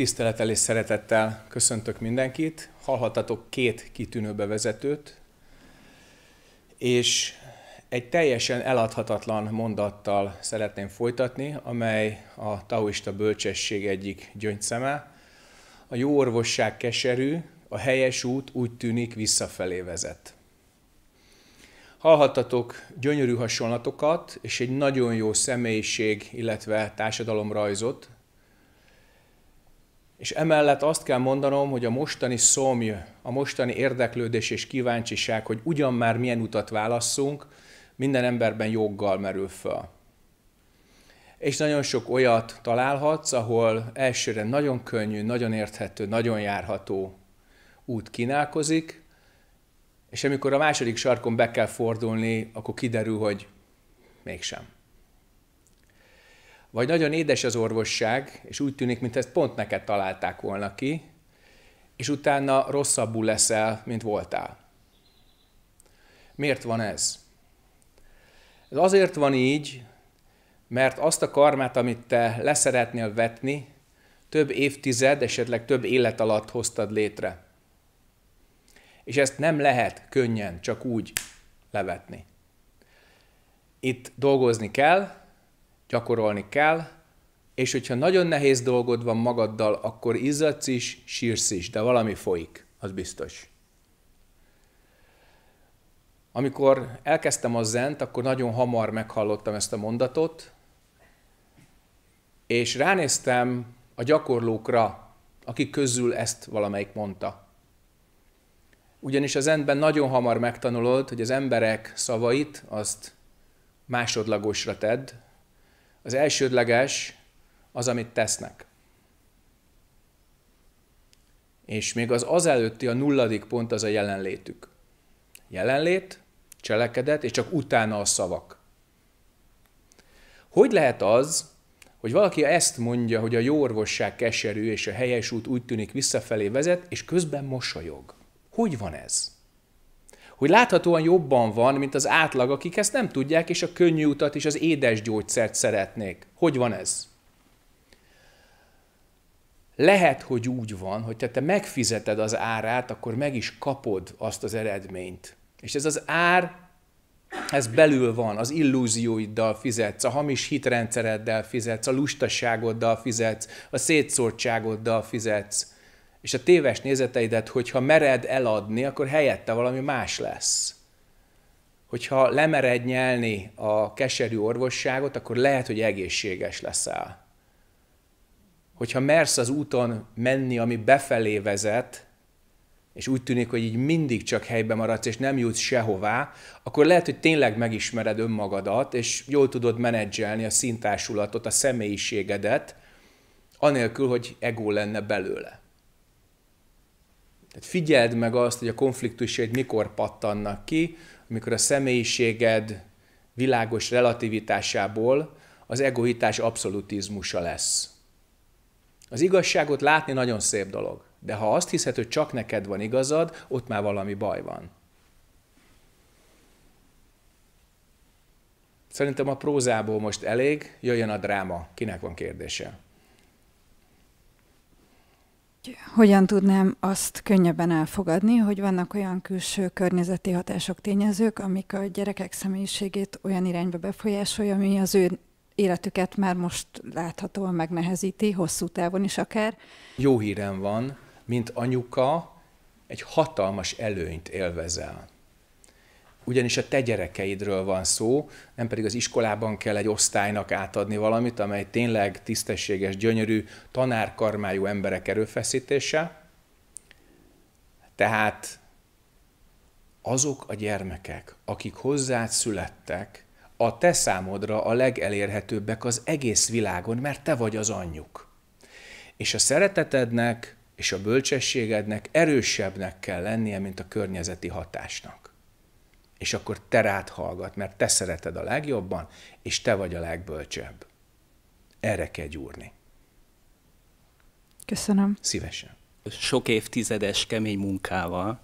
Tisztelettel és szeretettel köszöntök mindenkit. Hallhatatok két kitűnő bevezetőt, és egy teljesen eladhatatlan mondattal szeretném folytatni, amely a taoista bölcsesség egyik gyöngyszeme. A jó orvosság keserű, a helyes út úgy tűnik visszafelé vezet. Hallhattatok gyönyörű hasonlatokat, és egy nagyon jó személyiség, illetve társadalomrajzot, és emellett azt kell mondanom, hogy a mostani szomj, a mostani érdeklődés és kíváncsiság, hogy ugyan már milyen utat válasszunk, minden emberben joggal merül föl. És nagyon sok olyat találhatsz, ahol elsőre nagyon könnyű, nagyon érthető, nagyon járható út kínálkozik, és amikor a második sarkon be kell fordulni, akkor kiderül, hogy mégsem vagy nagyon édes az orvosság, és úgy tűnik, mint ezt pont neked találták volna ki, és utána rosszabbul leszel, mint voltál. Miért van ez? Ez azért van így, mert azt a karmát, amit te leszeretnél vetni, több évtized, esetleg több élet alatt hoztad létre. És ezt nem lehet könnyen, csak úgy levetni. Itt dolgozni kell, gyakorolni kell, és hogyha nagyon nehéz dolgod van magaddal, akkor izzadsz is, sírsz is, de valami folyik, az biztos. Amikor elkezdtem a zent, akkor nagyon hamar meghallottam ezt a mondatot, és ránéztem a gyakorlókra, akik közül ezt valamelyik mondta. Ugyanis az zentben nagyon hamar megtanulod, hogy az emberek szavait azt másodlagosra tedd, az elsődleges az, amit tesznek. És még az azelőtti, a nulladik pont az a jelenlétük. Jelenlét, cselekedet, és csak utána a szavak. Hogy lehet az, hogy valaki ezt mondja, hogy a jó orvosság keserű, és a helyes út úgy tűnik visszafelé vezet, és közben mosolyog? Hogy van ez? hogy láthatóan jobban van, mint az átlag, akik ezt nem tudják, és a könnyű utat és az édes gyógyszert szeretnék. Hogy van ez? Lehet, hogy úgy van, hogy te, te megfizeted az árát, akkor meg is kapod azt az eredményt. És ez az ár, ez belül van, az illúzióiddal fizetsz, a hamis hitrendszereddel fizetsz, a lustaságoddal fizetsz, a szétszórtságoddal fizetsz és a téves nézeteidet, hogyha mered eladni, akkor helyette valami más lesz. Hogyha lemered nyelni a keserű orvosságot, akkor lehet, hogy egészséges leszel. Hogyha mersz az úton menni, ami befelé vezet, és úgy tűnik, hogy így mindig csak helyben maradsz, és nem jutsz sehová, akkor lehet, hogy tényleg megismered önmagadat, és jól tudod menedzselni a szintásulatot a személyiségedet, anélkül, hogy ego lenne belőle. Tehát figyeld meg azt, hogy a konfliktusaid mikor pattannak ki, amikor a személyiséged világos relativitásából az egoitás abszolutizmusa lesz. Az igazságot látni nagyon szép dolog, de ha azt hiszed, hogy csak neked van igazad, ott már valami baj van. Szerintem a prózából most elég, jöjjön a dráma. Kinek van kérdése? hogyan tudnám azt könnyebben elfogadni, hogy vannak olyan külső környezeti hatások, tényezők, amik a gyerekek személyiségét olyan irányba befolyásolja, ami az ő életüket már most láthatóan megnehezíti, hosszú távon is akár. Jó hírem van, mint anyuka egy hatalmas előnyt élvezel ugyanis a te gyerekeidről van szó, nem pedig az iskolában kell egy osztálynak átadni valamit, amely tényleg tisztességes, gyönyörű, tanárkarmájú emberek erőfeszítése. Tehát azok a gyermekek, akik hozzád születtek, a te számodra a legelérhetőbbek az egész világon, mert te vagy az anyjuk. És a szeretetednek és a bölcsességednek erősebbnek kell lennie, mint a környezeti hatásnak és akkor te rád hallgat, mert te szereted a legjobban, és te vagy a legbölcsebb. Erre kell gyúrni. Köszönöm. Szívesen. Sok évtizedes kemény munkával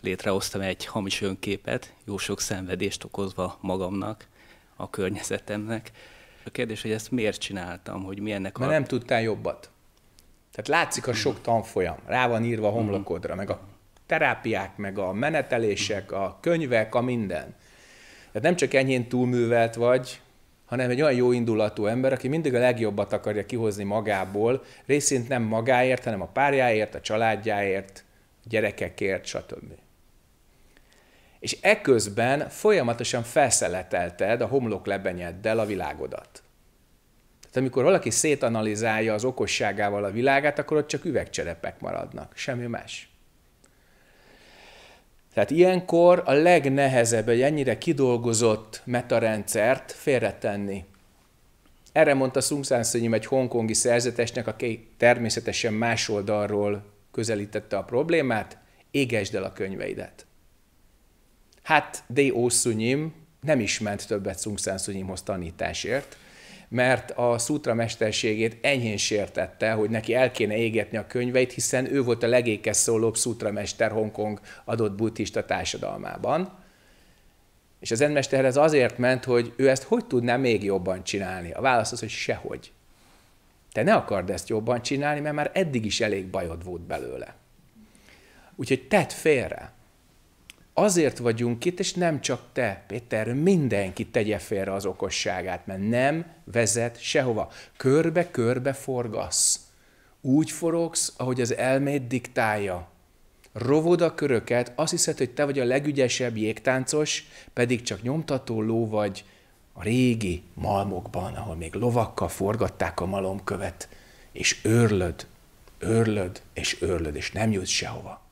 létrehoztam egy hamis önképet, jó sok szenvedést okozva magamnak, a környezetemnek. A kérdés, hogy ezt miért csináltam, hogy mi ennek Mert a... nem tudtál jobbat. Tehát látszik a sok tanfolyam, rá van írva a homlokodra, meg a terápiák, meg a menetelések, a könyvek, a minden. Tehát nem csak enyhén túlművelt vagy, hanem egy olyan jó indulatú ember, aki mindig a legjobbat akarja kihozni magából, részint nem magáért, hanem a párjáért, a családjáért, a gyerekekért, stb. És eközben folyamatosan felszeletelted a homlok lebenyeddel a világodat. Tehát amikor valaki szétanalizálja az okosságával a világát, akkor ott csak üvegcserepek maradnak, semmi más. Tehát ilyenkor a legnehezebb egy ennyire kidolgozott metarendszert félretenni. Erre mondta Sung San Senyim egy hongkongi szerzetesnek, aki természetesen más oldalról közelítette a problémát, égesd el a könyveidet. Hát, de Ó Sunyim nem is ment többet Sung San tanításért, mert a szútra mesterségét enyhén sértette, hogy neki el kéne égetni a könyveit, hiszen ő volt a legékes szólóbb szútra mester Hongkong adott buddhista társadalmában. És az enmesterhez azért ment, hogy ő ezt hogy tudná még jobban csinálni. A válasz az, hogy sehogy. Te ne akard ezt jobban csinálni, mert már eddig is elég bajod volt belőle. Úgyhogy tedd félre. Azért vagyunk itt, és nem csak te, Péter, mindenki tegye félre az okosságát, mert nem vezet sehova. Körbe-körbe forgasz. Úgy forogsz, ahogy az elméd diktálja. Rovod a köröket, azt hiszed, hogy te vagy a legügyesebb jégtáncos, pedig csak nyomtató ló vagy a régi malmokban, ahol még lovakkal forgatták a malomkövet, és őrlöd, őrlöd, és őrlöd, és nem jutsz sehova.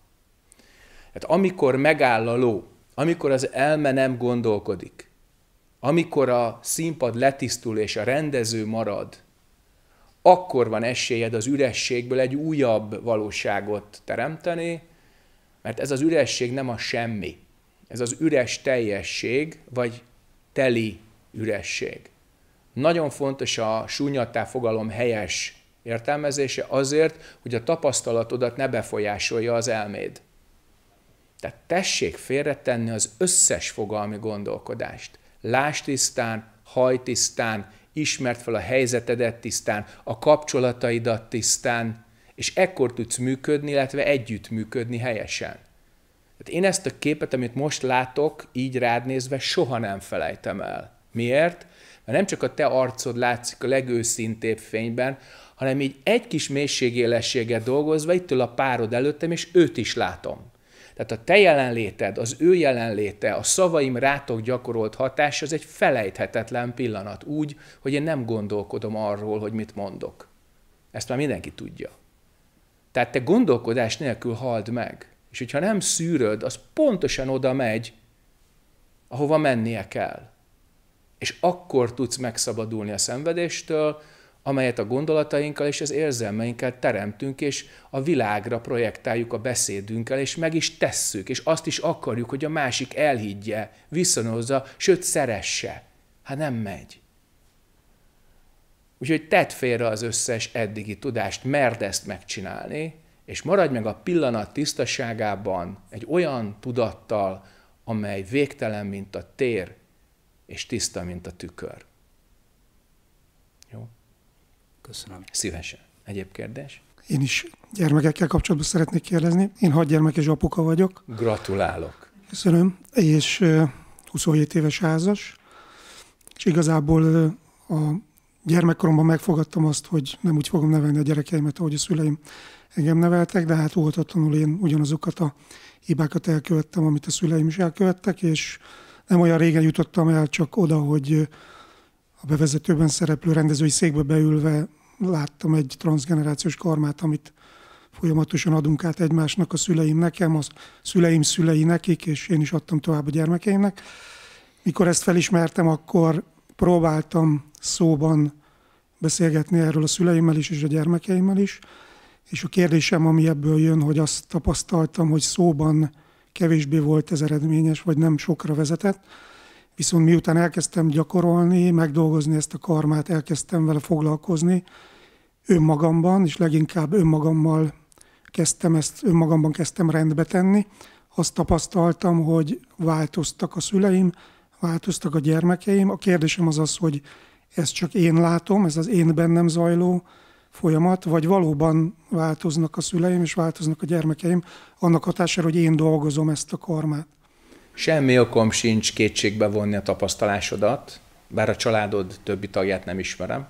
Hát amikor megáll a ló, amikor az elme nem gondolkodik, amikor a színpad letisztul és a rendező marad, akkor van esélyed az ürességből egy újabb valóságot teremteni, mert ez az üresség nem a semmi. Ez az üres teljesség, vagy teli üresség. Nagyon fontos a súnyattá fogalom helyes értelmezése azért, hogy a tapasztalatodat ne befolyásolja az elméd. Tehát tessék félretenni az összes fogalmi gondolkodást. Lásd tisztán, haj tisztán, ismert fel a helyzetedet tisztán, a kapcsolataidat tisztán, és ekkor tudsz működni, illetve együtt működni helyesen. Tehát én ezt a képet, amit most látok, így rád nézve, soha nem felejtem el. Miért? Mert nem csak a te arcod látszik a legőszintébb fényben, hanem így egy kis mélységélességet dolgozva itt ül a párod előttem, és őt is látom. Tehát a te jelenléted, az ő jelenléte, a szavaim rátok gyakorolt hatás, az egy felejthetetlen pillanat úgy, hogy én nem gondolkodom arról, hogy mit mondok. Ezt már mindenki tudja. Tehát te gondolkodás nélkül halld meg. És hogyha nem szűröd, az pontosan oda megy, ahova mennie kell. És akkor tudsz megszabadulni a szenvedéstől, amelyet a gondolatainkkal és az érzelmeinkkel teremtünk, és a világra projektáljuk a beszédünkkel, és meg is tesszük, és azt is akarjuk, hogy a másik elhiggye, viszonozza, sőt szeresse. Hát nem megy. Úgyhogy tedd félre az összes eddigi tudást, merd ezt megcsinálni, és maradj meg a pillanat tisztaságában egy olyan tudattal, amely végtelen, mint a tér, és tiszta, mint a tükör. Köszönöm. Szívesen. Egyéb kérdés? Én is gyermekekkel kapcsolatban szeretnék kérdezni. Én hat gyermekes apuka vagyok. Gratulálok. Köszönöm. És 27 éves házas. És igazából a gyermekkoromban megfogadtam azt, hogy nem úgy fogom nevelni a gyerekeimet, ahogy a szüleim engem neveltek, de hát óvatatlanul én ugyanazokat a hibákat elkövettem, amit a szüleim is elkövettek, és nem olyan régen jutottam el csak oda, hogy a bevezetőben szereplő rendezői székbe beülve láttam egy transgenerációs karmát, amit folyamatosan adunk át egymásnak, a szüleim nekem, a szüleim szülei nekik, és én is adtam tovább a gyermekeimnek. Mikor ezt felismertem, akkor próbáltam szóban beszélgetni erről a szüleimmel is, és a gyermekeimmel is, és a kérdésem, ami ebből jön, hogy azt tapasztaltam, hogy szóban kevésbé volt ez eredményes, vagy nem sokra vezetett, Viszont miután elkezdtem gyakorolni, megdolgozni ezt a karmát, elkezdtem vele foglalkozni önmagamban, és leginkább önmagammal kezdtem ezt, önmagamban kezdtem rendbe tenni. Azt tapasztaltam, hogy változtak a szüleim, változtak a gyermekeim. A kérdésem az az, hogy ezt csak én látom, ez az én bennem zajló folyamat, vagy valóban változnak a szüleim és változnak a gyermekeim annak hatására, hogy én dolgozom ezt a karmát. Semmi okom sincs kétségbe vonni a tapasztalásodat, bár a családod többi tagját nem ismerem.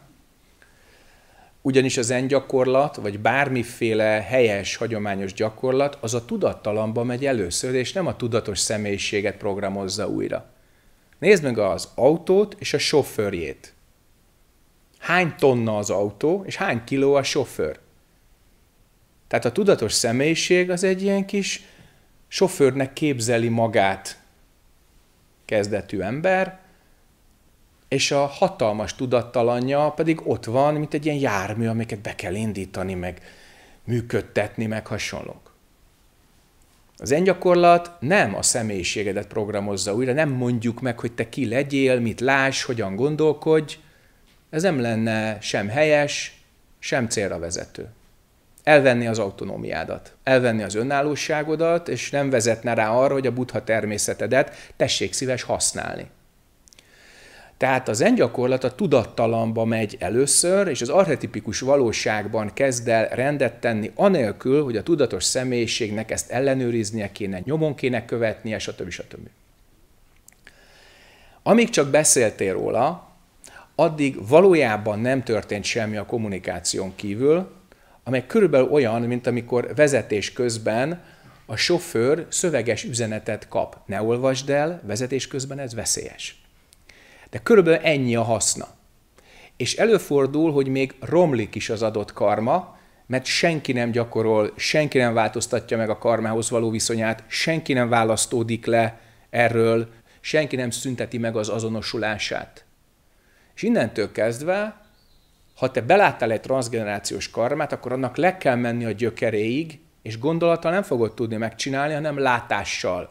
Ugyanis az en gyakorlat, vagy bármiféle helyes, hagyományos gyakorlat, az a tudattalamba megy először, és nem a tudatos személyiséget programozza újra. Nézd meg az autót és a sofőrjét. Hány tonna az autó, és hány kiló a sofőr? Tehát a tudatos személyiség az egy ilyen kis sofőrnek képzeli magát kezdetű ember, és a hatalmas tudattalanja pedig ott van, mint egy ilyen jármű, amiket be kell indítani, meg működtetni, meg hasonlók. Az gyakorlat nem a személyiségedet programozza újra, nem mondjuk meg, hogy te ki legyél, mit láss, hogyan gondolkodj. Ez nem lenne sem helyes, sem célra vezető elvenni az autonómiádat, elvenni az önállóságodat, és nem vezetne rá arra, hogy a buddha természetedet tessék szíves használni. Tehát az zen gyakorlat a tudattalamba megy először, és az archetipikus valóságban kezd el rendet tenni, anélkül, hogy a tudatos személyiségnek ezt ellenőriznie kéne, nyomon kéne követnie, stb. stb. Amíg csak beszéltél róla, addig valójában nem történt semmi a kommunikáción kívül, amely körülbelül olyan, mint amikor vezetés közben a sofőr szöveges üzenetet kap. Ne olvasd el, vezetés közben ez veszélyes. De körülbelül ennyi a haszna. És előfordul, hogy még romlik is az adott karma, mert senki nem gyakorol, senki nem változtatja meg a karmához való viszonyát, senki nem választódik le erről, senki nem szünteti meg az azonosulását. És innentől kezdve ha te beláttál egy transgenerációs karmát, akkor annak le kell menni a gyökeréig, és gondolattal nem fogod tudni megcsinálni, hanem látással.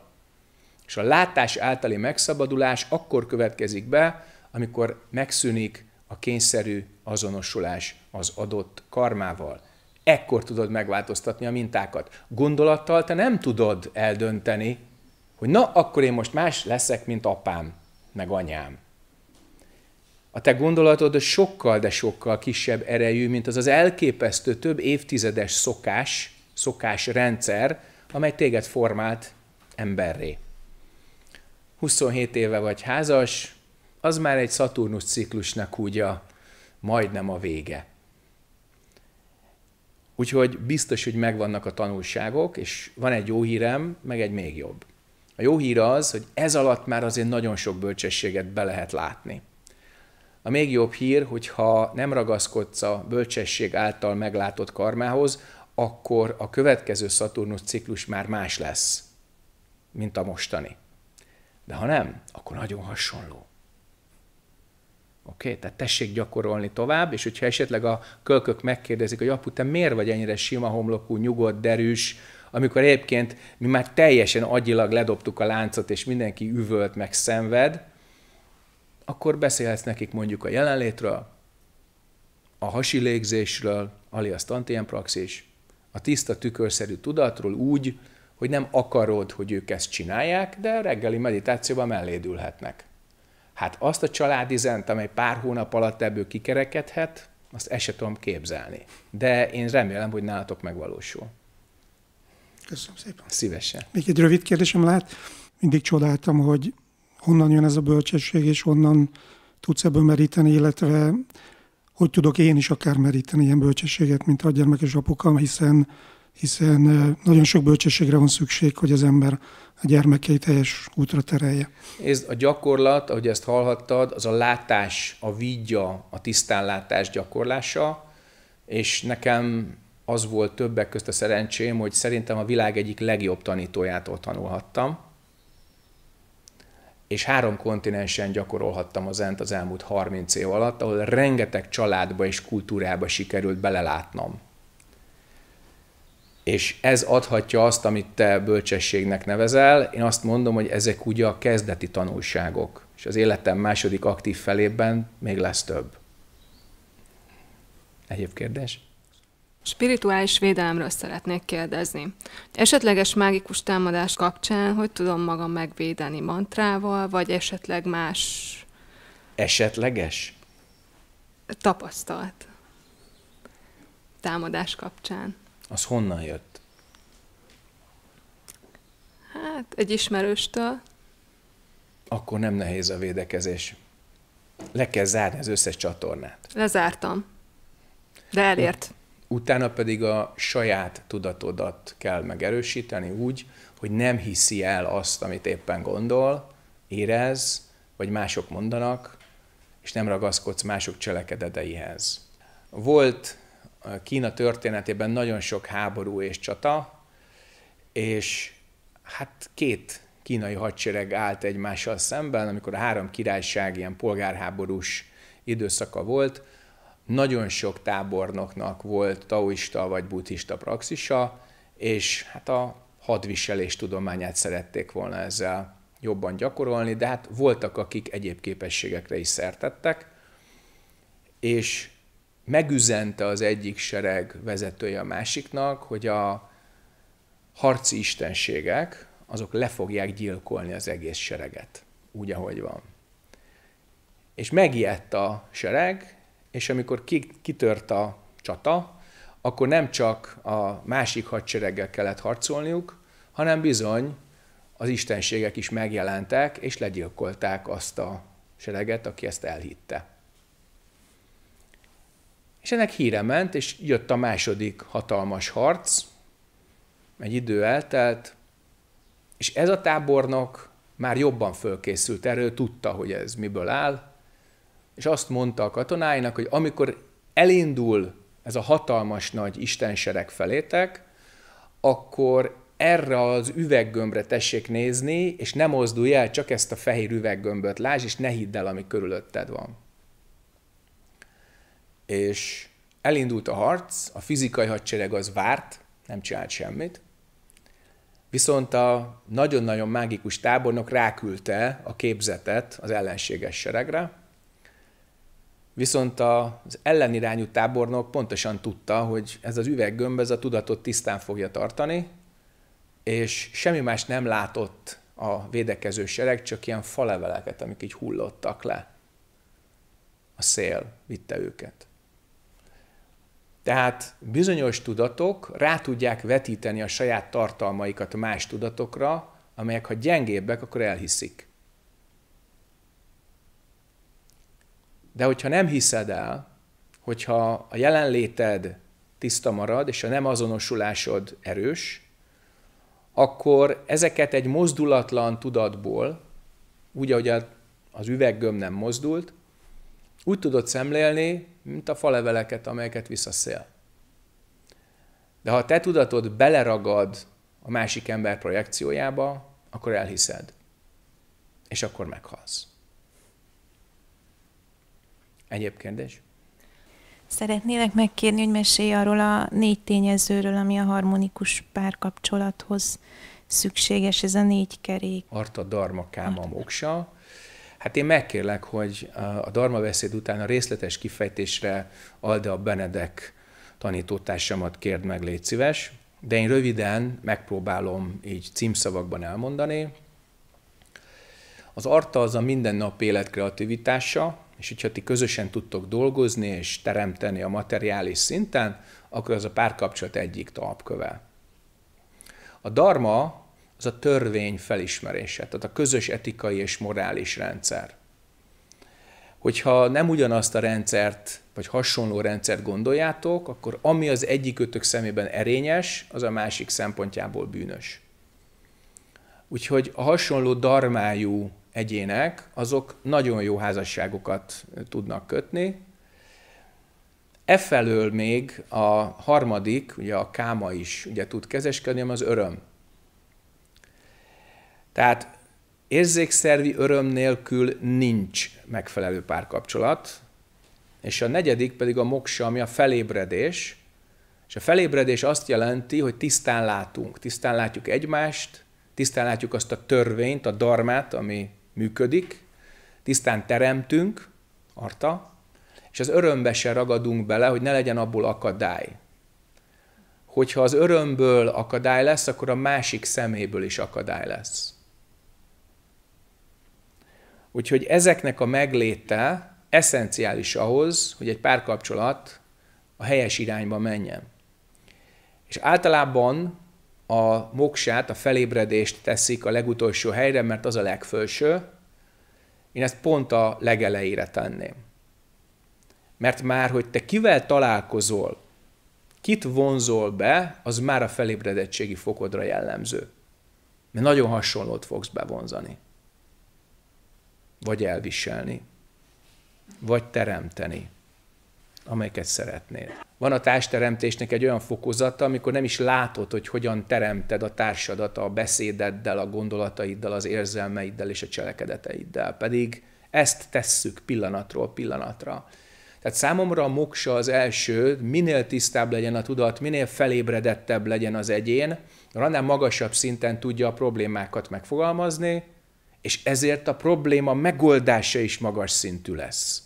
És a látás általi megszabadulás akkor következik be, amikor megszűnik a kényszerű azonosulás az adott karmával. Ekkor tudod megváltoztatni a mintákat. Gondolattal te nem tudod eldönteni, hogy na, akkor én most más leszek, mint apám, meg anyám a te gondolatod sokkal, de sokkal kisebb erejű, mint az az elképesztő több évtizedes szokás, szokásrendszer, amely téged formált emberré. 27 éve vagy házas, az már egy Szaturnusz ciklusnak úgy a majdnem a vége. Úgyhogy biztos, hogy megvannak a tanulságok, és van egy jó hírem, meg egy még jobb. A jó hír az, hogy ez alatt már azért nagyon sok bölcsességet be lehet látni. A még jobb hír, hogyha nem ragaszkodsz a bölcsesség által meglátott karmához, akkor a következő Szaturnusz ciklus már más lesz, mint a mostani. De ha nem, akkor nagyon hasonló. Oké, okay? tehát tessék gyakorolni tovább, és hogyha esetleg a kölkök megkérdezik, hogy apu, te miért vagy ennyire sima homlokú, nyugodt, derűs, amikor egyébként mi már teljesen agyilag ledobtuk a láncot, és mindenki üvölt, meg szenved, akkor beszélhetsz nekik mondjuk a jelenlétről, a hasi légzésről, alias tantienpraxis, a tiszta tükörszerű tudatról úgy, hogy nem akarod, hogy ők ezt csinálják, de reggeli meditációban mellédülhetnek. Hát azt a családi zent, amely pár hónap alatt ebből kikerekedhet, azt el sem tudom képzelni. De én remélem, hogy nálatok megvalósul. Köszönöm szépen. Szívesen. Még egy rövid kérdésem lehet. Mindig csodáltam, hogy honnan jön ez a bölcsesség, és honnan tudsz ebből meríteni, illetve hogy tudok én is akár meríteni ilyen bölcsességet, mint a gyermekes apukám, hiszen, hiszen eh, nagyon sok bölcsességre van szükség, hogy az ember a gyermekei teljes útra terelje. Ez a gyakorlat, ahogy ezt hallhattad, az a látás, a vígya, a tisztánlátás gyakorlása, és nekem az volt többek közt a szerencsém, hogy szerintem a világ egyik legjobb tanítójától tanulhattam, és három kontinensen gyakorolhattam a zent az elmúlt 30 év alatt, ahol rengeteg családba és kultúrába sikerült belelátnom. És ez adhatja azt, amit te bölcsességnek nevezel. Én azt mondom, hogy ezek ugye a kezdeti tanulságok, és az életem második aktív felében még lesz több. Egyéb kérdés? Spirituális védelemről szeretnék kérdezni. Esetleges mágikus támadás kapcsán hogy tudom magam megvédeni mantrával, vagy esetleg más... Esetleges? Tapasztalt. Támadás kapcsán. Az honnan jött? Hát, egy ismerőstől. Akkor nem nehéz a védekezés. Le kell zárni az összes csatornát. Lezártam. De elért utána pedig a saját tudatodat kell megerősíteni úgy, hogy nem hiszi el azt, amit éppen gondol, érez, vagy mások mondanak, és nem ragaszkodsz mások cselekedeteihez. Volt eh, Kína történetében nagyon sok háború és csata, és hát két kínai hadsereg állt egymással szemben, amikor a három királyság ilyen polgárháborús időszaka volt, nagyon sok tábornoknak volt taoista vagy buddhista praxisa, és hát a hadviselés tudományát szerették volna ezzel jobban gyakorolni, de hát voltak, akik egyéb képességekre is szertettek, és megüzente az egyik sereg vezetője a másiknak, hogy a harci istenségek, azok le fogják gyilkolni az egész sereget, úgy, ahogy van. És megijedt a sereg, és amikor kitört a csata, akkor nem csak a másik hadsereggel kellett harcolniuk, hanem bizony az istenségek is megjelentek, és legyilkolták azt a sereget, aki ezt elhitte. És ennek híre ment, és jött a második hatalmas harc, egy idő eltelt, és ez a tábornok már jobban fölkészült erről, tudta, hogy ez miből áll, és azt mondta a katonáinak, hogy amikor elindul ez a hatalmas nagy istensereg felétek, akkor erre az üveggömbre tessék nézni, és nem mozdulj el, csak ezt a fehér üveggömböt lásd, és ne hidd el, ami körülötted van. És elindult a harc, a fizikai hadsereg az várt, nem csinált semmit, viszont a nagyon-nagyon mágikus tábornok ráküldte a képzetet az ellenséges seregre, Viszont az ellenirányú tábornok pontosan tudta, hogy ez az üveggömb ez a tudatot tisztán fogja tartani, és semmi más nem látott a védekező sereg, csak ilyen faleveleket, amik így hullottak le. A szél vitte őket. Tehát bizonyos tudatok rá tudják vetíteni a saját tartalmaikat más tudatokra, amelyek ha gyengébbek, akkor elhiszik. De hogyha nem hiszed el, hogyha a jelenléted tiszta marad, és a nem azonosulásod erős, akkor ezeket egy mozdulatlan tudatból, úgy, ahogy az üveggöm nem mozdult, úgy tudod szemlélni, mint a faleveleket, amelyeket visz a szél. De ha a te tudatod beleragad a másik ember projekciójába, akkor elhiszed, és akkor meghalsz. Egyéb kérdés? Szeretnélek megkérni, hogy mesélj arról a négy tényezőről, ami a harmonikus párkapcsolathoz szükséges, ez a négy kerék. Arta, Dharma, Káma, Moksa. Hát én megkérlek, hogy a Dharma beszéd után a részletes kifejtésre alda a Benedek tanítótársamat kérd meg, légy szíves, de én röviden megpróbálom így címszavakban elmondani. Az arta az a mindennapi élet kreativitása, és hogyha ti közösen tudtok dolgozni és teremteni a materiális szinten, akkor az a párkapcsolat egyik talpköve. A dharma az a törvény felismerése, tehát a közös etikai és morális rendszer. Hogyha nem ugyanazt a rendszert, vagy hasonló rendszert gondoljátok, akkor ami az ötök szemében erényes, az a másik szempontjából bűnös. Úgyhogy a hasonló darmájú egyének, azok nagyon jó házasságokat tudnak kötni. E felől még a harmadik, ugye a káma is ugye tud kezeskedni, az öröm. Tehát érzékszervi öröm nélkül nincs megfelelő párkapcsolat, és a negyedik pedig a moksa, ami a felébredés, és a felébredés azt jelenti, hogy tisztán látunk, tisztán látjuk egymást, tisztán látjuk azt a törvényt, a darmát, ami működik, tisztán teremtünk, arta, és az örömbe se ragadunk bele, hogy ne legyen abból akadály. Hogyha az örömből akadály lesz, akkor a másik szeméből is akadály lesz. Úgyhogy ezeknek a megléte eszenciális ahhoz, hogy egy párkapcsolat a helyes irányba menjen. És általában a moksát, a felébredést teszik a legutolsó helyre, mert az a legfőső. Én ezt pont a legeleire tenném. Mert már, hogy te kivel találkozol, kit vonzol be, az már a felébredettségi fokodra jellemző. Mert nagyon hasonlót fogsz bevonzani. Vagy elviselni. Vagy teremteni amelyeket szeretnél. Van a társteremtésnek egy olyan fokozata, amikor nem is látod, hogy hogyan teremted a társadat a beszédeddel, a gondolataiddal, az érzelmeiddel és a cselekedeteiddel. Pedig ezt tesszük pillanatról pillanatra. Tehát számomra a moksa az első, minél tisztább legyen a tudat, minél felébredettebb legyen az egyén, annál magasabb szinten tudja a problémákat megfogalmazni, és ezért a probléma megoldása is magas szintű lesz.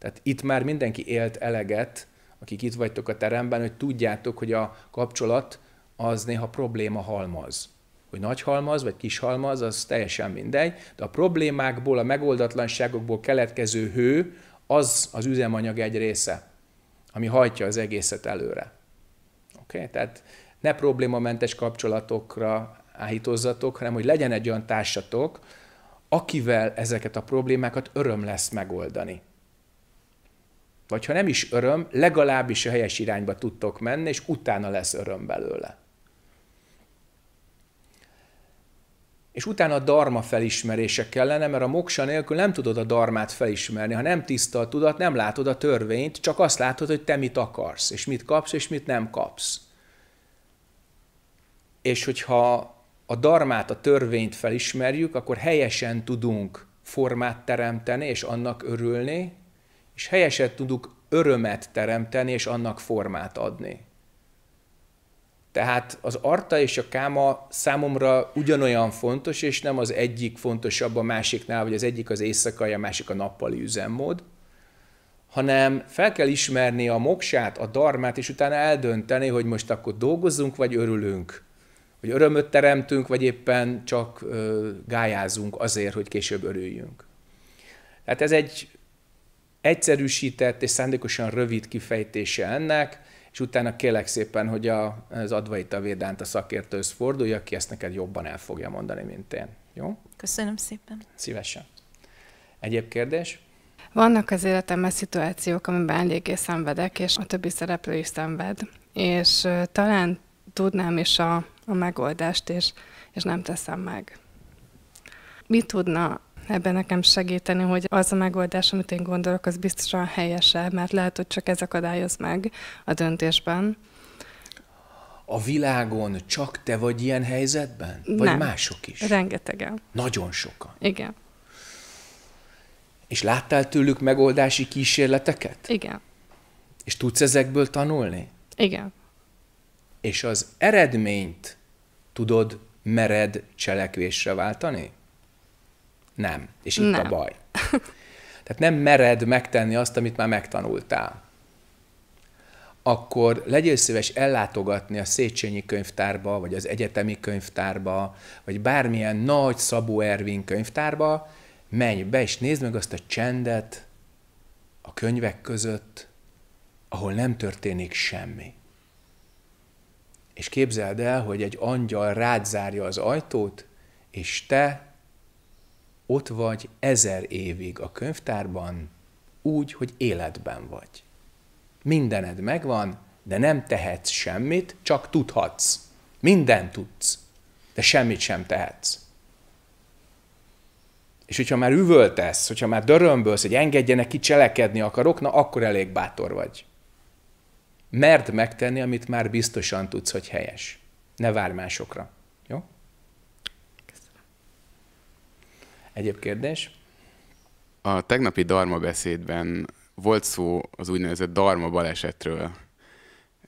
Tehát itt már mindenki élt eleget, akik itt vagytok a teremben, hogy tudjátok, hogy a kapcsolat az néha probléma halmaz. Hogy nagy halmaz vagy kis halmaz, az teljesen mindegy, de a problémákból, a megoldatlanságokból keletkező hő, az az üzemanyag egy része, ami hajtja az egészet előre. Oké? Okay? Tehát ne problémamentes kapcsolatokra áhítozzatok, hanem hogy legyen egy olyan társatok, akivel ezeket a problémákat öröm lesz megoldani. Vagy ha nem is öröm, legalábbis a helyes irányba tudtok menni, és utána lesz öröm belőle. És utána a darma felismerése kellene, mert a moksa nélkül nem tudod a darmát felismerni. Ha nem tiszta a tudat, nem látod a törvényt, csak azt látod, hogy te mit akarsz, és mit kapsz, és mit nem kapsz. És hogyha a darmát, a törvényt felismerjük, akkor helyesen tudunk formát teremteni, és annak örülni, és helyeset tudunk örömet teremteni és annak formát adni. Tehát az arta és a káma számomra ugyanolyan fontos, és nem az egyik fontosabb a másiknál, vagy az egyik az éjszakai, a másik a nappali üzemmód, hanem fel kell ismerni a moksát, a darmát, és utána eldönteni, hogy most akkor dolgozzunk, vagy örülünk, hogy örömöt teremtünk, vagy éppen csak ö, gályázunk azért, hogy később örüljünk. Tehát ez egy egyszerűsített és szándékosan rövid kifejtése ennek, és utána kélek szépen, hogy a, az Advaita Védánt a szakértőhöz fordulja, aki ezt neked jobban el fogja mondani, mint én. Jó? Köszönöm szépen. Szívesen. Egyéb kérdés? Vannak az életemben szituációk, amiben eléggé szenvedek, és a többi szereplő is szenved. És talán tudnám is a, a megoldást, és, és nem teszem meg. Mit tudna ebben nekem segíteni, hogy az a megoldás, amit én gondolok, az biztosan helyesebb, mert lehet, hogy csak ez akadályoz meg a döntésben. A világon csak te vagy ilyen helyzetben? Vagy Nem. mások is? Rengetegen. Nagyon sokan. Igen. És láttál tőlük megoldási kísérleteket? Igen. És tudsz ezekből tanulni? Igen. És az eredményt tudod mered cselekvésre váltani? Nem. És itt nem. a baj. Tehát nem mered megtenni azt, amit már megtanultál. Akkor legyél szíves ellátogatni a Széchenyi könyvtárba, vagy az egyetemi könyvtárba, vagy bármilyen nagy Szabó Ervin könyvtárba, menj be és nézd meg azt a csendet a könyvek között, ahol nem történik semmi. És képzeld el, hogy egy angyal rád zárja az ajtót, és te ott vagy ezer évig a könyvtárban, úgy, hogy életben vagy. Mindened megvan, de nem tehetsz semmit, csak tudhatsz. Minden tudsz, de semmit sem tehetsz. És hogyha már üvöltesz, hogyha már dörömbölsz, hogy engedjenek ki cselekedni akarok, na akkor elég bátor vagy. Merd megtenni, amit már biztosan tudsz, hogy helyes. Ne várj másokra. Egyéb kérdés? A tegnapi darma beszédben volt szó az úgynevezett darma balesetről.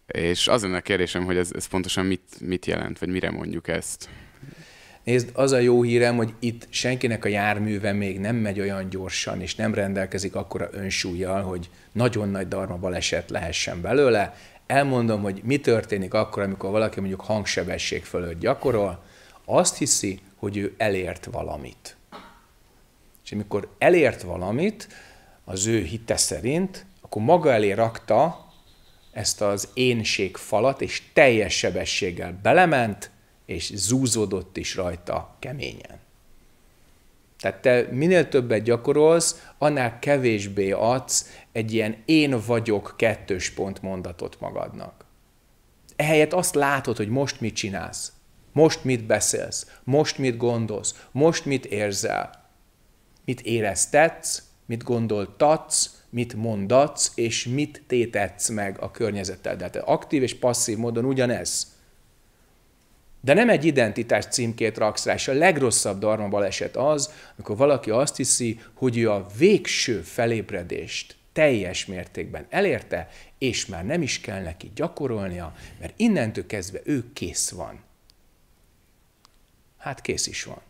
És az lenne a kérdésem, hogy ez, ez pontosan mit, mit jelent, vagy mire mondjuk ezt? Nézd, az a jó hírem, hogy itt senkinek a járműve még nem megy olyan gyorsan, és nem rendelkezik akkora önsúlyjal, hogy nagyon nagy darma baleset lehessen belőle. Elmondom, hogy mi történik akkor, amikor valaki mondjuk hangsebesség fölött gyakorol, azt hiszi, hogy ő elért valamit. És amikor elért valamit, az ő hite szerint, akkor maga elé rakta ezt az énség falat, és teljes sebességgel belement, és zúzódott is rajta keményen. Tehát te minél többet gyakorolsz, annál kevésbé adsz egy ilyen én vagyok kettős pont mondatot magadnak. Ehelyett azt látod, hogy most mit csinálsz, most mit beszélsz, most mit gondolsz, most mit érzel, mit éreztetsz, mit gondoltatsz, mit mondatsz, és mit tétetsz meg a környezettel. Tehát aktív és passzív módon ugyanez. De nem egy identitás címkét raksz rá, és a legrosszabb darma baleset az, amikor valaki azt hiszi, hogy ő a végső felébredést teljes mértékben elérte, és már nem is kell neki gyakorolnia, mert innentől kezdve ő kész van. Hát kész is van.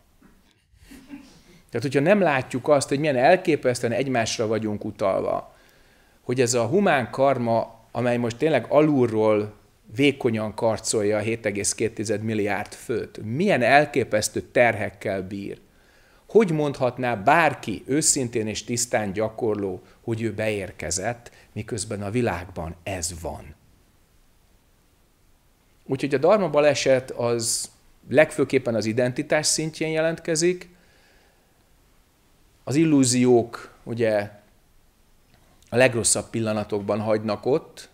Tehát, hogyha nem látjuk azt, hogy milyen elképesztően egymásra vagyunk utalva, hogy ez a humán karma, amely most tényleg alulról vékonyan karcolja a 7,2 milliárd főt, milyen elképesztő terhekkel bír. Hogy mondhatná bárki őszintén és tisztán gyakorló, hogy ő beérkezett, miközben a világban ez van. Úgyhogy a darma baleset az legfőképpen az identitás szintjén jelentkezik, az illúziók ugye a legrosszabb pillanatokban hagynak ott,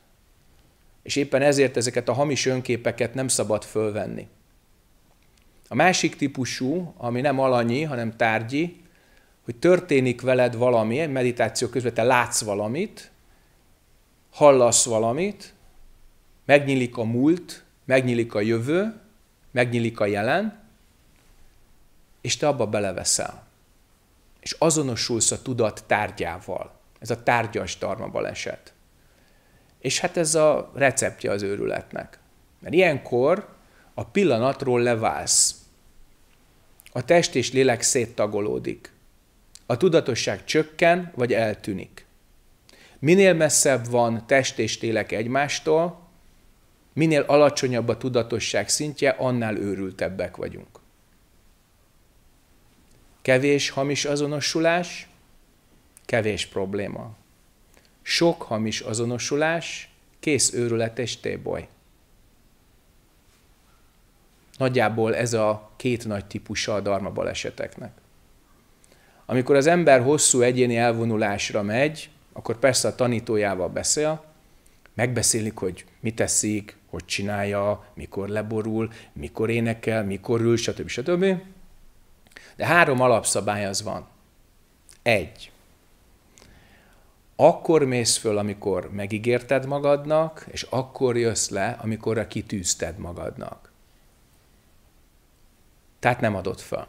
és éppen ezért ezeket a hamis önképeket nem szabad fölvenni. A másik típusú, ami nem alanyi, hanem tárgyi, hogy történik veled valami, egy meditáció közben te látsz valamit, hallasz valamit, megnyílik a múlt, megnyílik a jövő, megnyílik a jelen, és te abba beleveszel és azonosulsz a tudat tárgyával. Ez a tárgyas dharma baleset. És hát ez a receptje az őrületnek. Mert ilyenkor a pillanatról leválsz. A test és lélek széttagolódik. A tudatosság csökken, vagy eltűnik. Minél messzebb van test és lélek egymástól, minél alacsonyabb a tudatosság szintje, annál őrültebbek vagyunk. Kevés hamis azonosulás, kevés probléma. Sok hamis azonosulás, kész őrület és téboly. Nagyjából ez a két nagy típusa a darma baleseteknek. Amikor az ember hosszú egyéni elvonulásra megy, akkor persze a tanítójával beszél, megbeszélik, hogy mit teszik, hogy csinálja, mikor leborul, mikor énekel, mikor ül, stb. stb. stb. De három alapszabály az van. Egy. Akkor mész föl, amikor megígérted magadnak, és akkor jössz le, amikor a kitűzted magadnak. Tehát nem adott fel.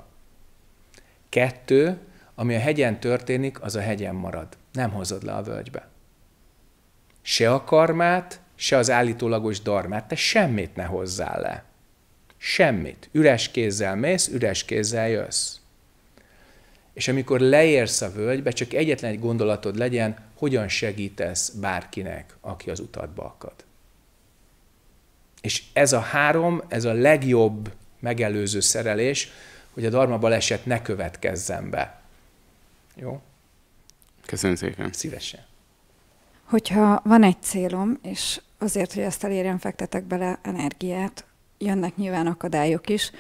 Kettő, ami a hegyen történik, az a hegyen marad. Nem hozod le a völgybe. Se a karmát, se az állítólagos darmát, te semmit ne hozzál le. Semmit. Üres kézzel mész, üres kézzel jössz. És amikor leérsz a völgybe, csak egyetlen egy gondolatod legyen, hogyan segítesz bárkinek, aki az utadba akad. És ez a három, ez a legjobb megelőző szerelés, hogy a darma baleset ne következzen be. Jó? Köszönöm szépen. Szívesen. Hogyha van egy célom, és azért, hogy ezt elérjem, fektetek bele energiát, jönnek nyilván akadályok is,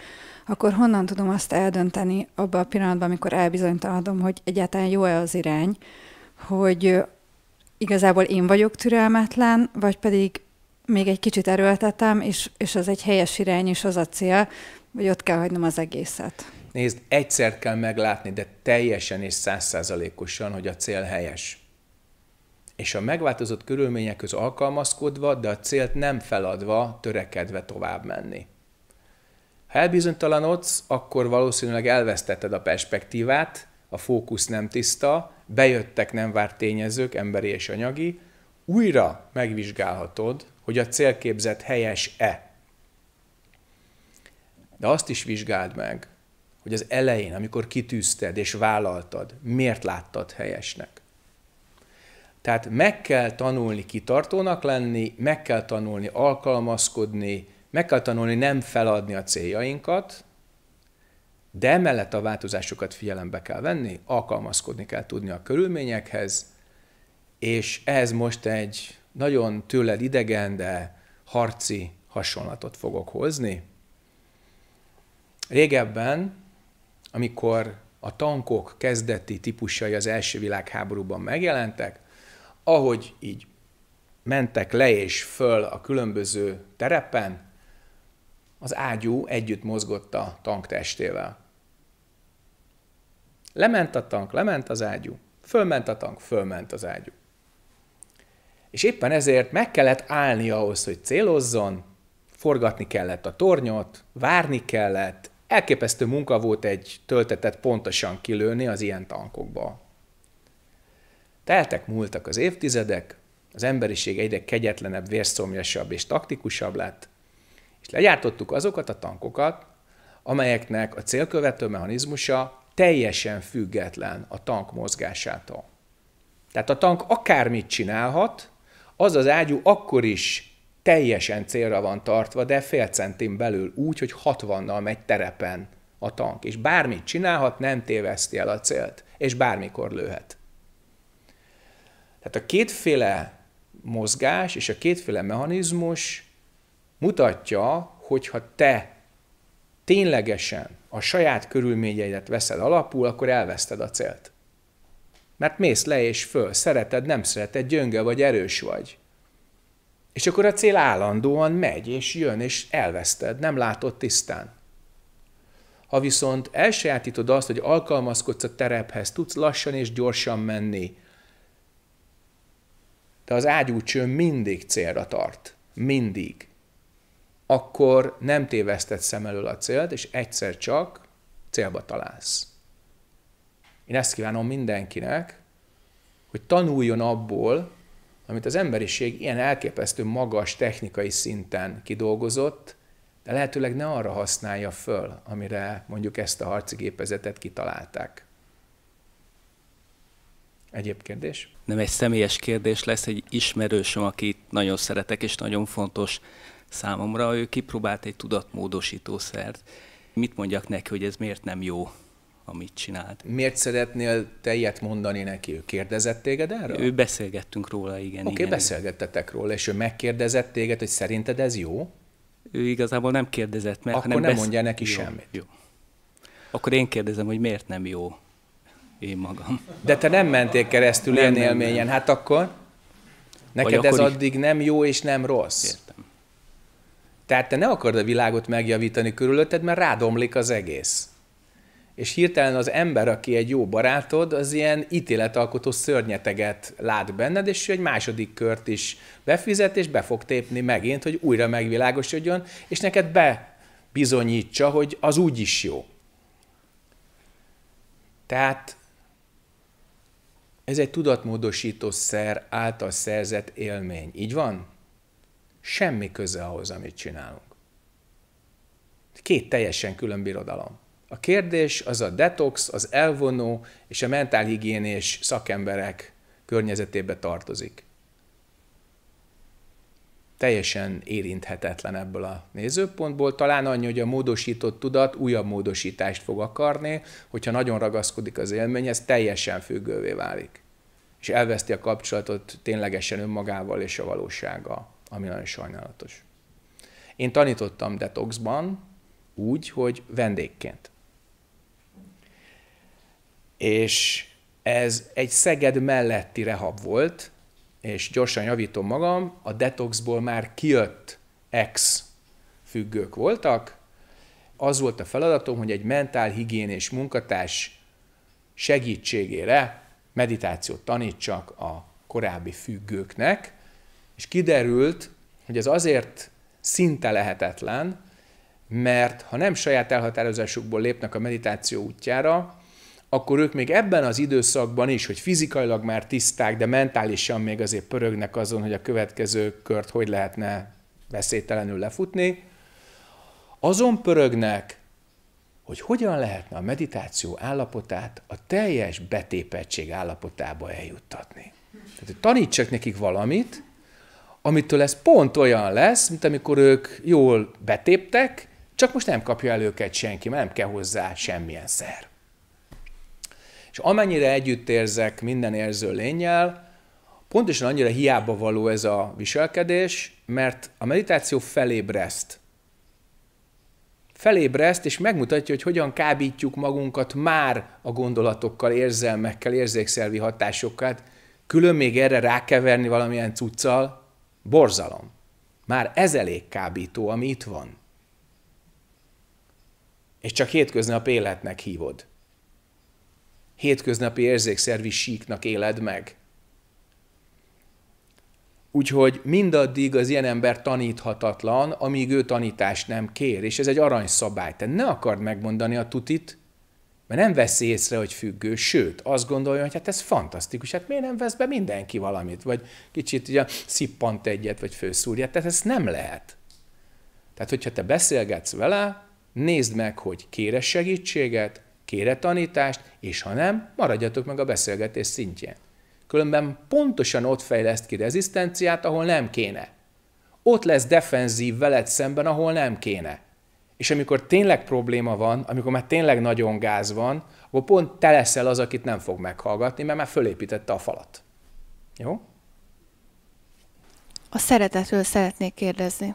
akkor honnan tudom azt eldönteni abban a pillanatban, amikor elbizonytalanodom, hogy egyáltalán jó-e az irány, hogy igazából én vagyok türelmetlen, vagy pedig még egy kicsit erőltetem, és, és az egy helyes irány, és az a cél, hogy ott kell hagynom az egészet. Nézd, egyszer kell meglátni, de teljesen és százszázalékosan, hogy a cél helyes. És a megváltozott körülményekhez alkalmazkodva, de a célt nem feladva, törekedve tovább menni. Ha elbizonytalanodsz, akkor valószínűleg elvesztetted a perspektívát, a fókusz nem tiszta, bejöttek nem várt tényezők, emberi és anyagi, újra megvizsgálhatod, hogy a célképzet helyes-e. De azt is vizsgáld meg, hogy az elején, amikor kitűzted és vállaltad, miért láttad helyesnek. Tehát meg kell tanulni kitartónak lenni, meg kell tanulni alkalmazkodni, meg kell tanulni nem feladni a céljainkat, de emellett a változásokat figyelembe kell venni, alkalmazkodni kell tudni a körülményekhez, és ez most egy nagyon tőled idegen, de harci hasonlatot fogok hozni. Régebben, amikor a tankok kezdeti típusai az első világháborúban megjelentek, ahogy így mentek le és föl a különböző terepen, az ágyú együtt mozgott a tank testével. Lement a tank, lement az ágyú, fölment a tank, fölment az ágyú. És éppen ezért meg kellett állni ahhoz, hogy célozzon, forgatni kellett a tornyot, várni kellett, elképesztő munka volt egy töltetet pontosan kilőni az ilyen tankokba. Teltek múltak az évtizedek, az emberiség egyre kegyetlenebb, vérszomjasabb és taktikusabb lett, és legyártottuk azokat a tankokat, amelyeknek a célkövető mechanizmusa teljesen független a tank mozgásától. Tehát a tank akármit csinálhat, az az ágyú akkor is teljesen célra van tartva, de fél centim belül úgy, hogy 60-nal megy terepen a tank, és bármit csinálhat, nem téveszti el a célt, és bármikor lőhet. Tehát a kétféle mozgás és a kétféle mechanizmus mutatja, hogyha te ténylegesen a saját körülményeidet veszed alapul, akkor elveszted a célt. Mert mész le és föl, szereted, nem szereted, gyönge vagy, erős vagy. És akkor a cél állandóan megy, és jön, és elveszted, nem látod tisztán. Ha viszont elsajátítod azt, hogy alkalmazkodsz a terephez, tudsz lassan és gyorsan menni, de az ágyúcső mindig célra tart. Mindig akkor nem téveszted szem elől a célt, és egyszer csak célba találsz. Én ezt kívánom mindenkinek, hogy tanuljon abból, amit az emberiség ilyen elképesztő magas technikai szinten kidolgozott, de lehetőleg ne arra használja föl, amire mondjuk ezt a harci gépezetet kitalálták. Egyéb kérdés? Nem egy személyes kérdés lesz, egy ismerősöm, akit nagyon szeretek, és nagyon fontos számomra, ő kipróbált egy tudatmódosítószert. Mit mondjak neki, hogy ez miért nem jó, amit csinált? Miért szeretnél te ilyet mondani neki? Ő kérdezett téged erről? Ő beszélgettünk róla, igen. Oké, okay, beszélgettetek róla, és ő megkérdezett téged, hogy szerinted ez jó? Ő igazából nem kérdezett meg. Akkor nem besz... mondja neki jó, semmit. Jó. Akkor én kérdezem, hogy miért nem jó én magam. De te nem mentél keresztül nem, ilyen nem, élményen, nem. hát akkor neked Vagy ez addig nem jó és nem rossz. Értem. Tehát te ne akarod a világot megjavítani körülötted, mert rádomlik az egész. És hirtelen az ember, aki egy jó barátod, az ilyen ítéletalkotó szörnyeteget lát benned, és egy második kört is befizet, és be fog tépni megint, hogy újra megvilágosodjon, és neked be hogy az úgy is jó. Tehát ez egy tudatmódosító szer által szerzett élmény. Így van? semmi köze ahhoz, amit csinálunk. Két teljesen külön birodalom. A kérdés az a detox, az elvonó és a mentálhigiénés szakemberek környezetébe tartozik. Teljesen érinthetetlen ebből a nézőpontból. Talán annyi, hogy a módosított tudat újabb módosítást fog akarni, hogyha nagyon ragaszkodik az ez teljesen függővé válik. És elveszti a kapcsolatot ténylegesen önmagával és a valósággal ami nagyon sajnálatos. Én tanítottam detoxban úgy, hogy vendégként. És ez egy Szeged melletti rehab volt, és gyorsan javítom magam, a detoxból már kijött ex függők voltak, az volt a feladatom, hogy egy mentál higiénés munkatárs segítségére meditációt tanítsak a korábbi függőknek, és kiderült, hogy ez azért szinte lehetetlen, mert ha nem saját elhatározásukból lépnek a meditáció útjára, akkor ők még ebben az időszakban is, hogy fizikailag már tiszták, de mentálisan még azért pörögnek azon, hogy a következő kört hogy lehetne veszélytelenül lefutni, azon pörögnek, hogy hogyan lehetne a meditáció állapotát a teljes betépettség állapotába eljuttatni. Tehát, hogy tanítsak nekik valamit, amitől ez pont olyan lesz, mint amikor ők jól betéptek, csak most nem kapja el őket senki, mert nem kell hozzá semmilyen szer. És amennyire együtt érzek minden érző lényel, pontosan annyira hiába való ez a viselkedés, mert a meditáció felébreszt. Felébreszt, és megmutatja, hogy hogyan kábítjuk magunkat már a gondolatokkal, érzelmekkel, érzékszervi hatásokkal. Hát külön még erre rákeverni valamilyen cuccal, Borzalom. Már ez elég kábító, ami itt van. És csak hétköznap életnek hívod. Hétköznapi érzékszervi síknak éled meg. Úgyhogy mindaddig az ilyen ember taníthatatlan, amíg ő tanítást nem kér, és ez egy aranyszabály. Te ne akard megmondani a tutit, mert nem veszi észre, hogy függő, sőt, azt gondolja, hogy hát ez fantasztikus, hát miért nem vesz be mindenki valamit, vagy kicsit ugye szippant egyet, vagy főszúrja, tehát ez nem lehet. Tehát, hogyha te beszélgetsz vele, nézd meg, hogy kére segítséget, kére tanítást, és ha nem, maradjatok meg a beszélgetés szintjén. Különben pontosan ott fejleszt ki rezisztenciát, ahol nem kéne. Ott lesz defenzív veled szemben, ahol nem kéne. És amikor tényleg probléma van, amikor már tényleg nagyon gáz van, akkor pont te leszel az, akit nem fog meghallgatni, mert már fölépítette a falat. Jó? A szeretetről szeretnék kérdezni.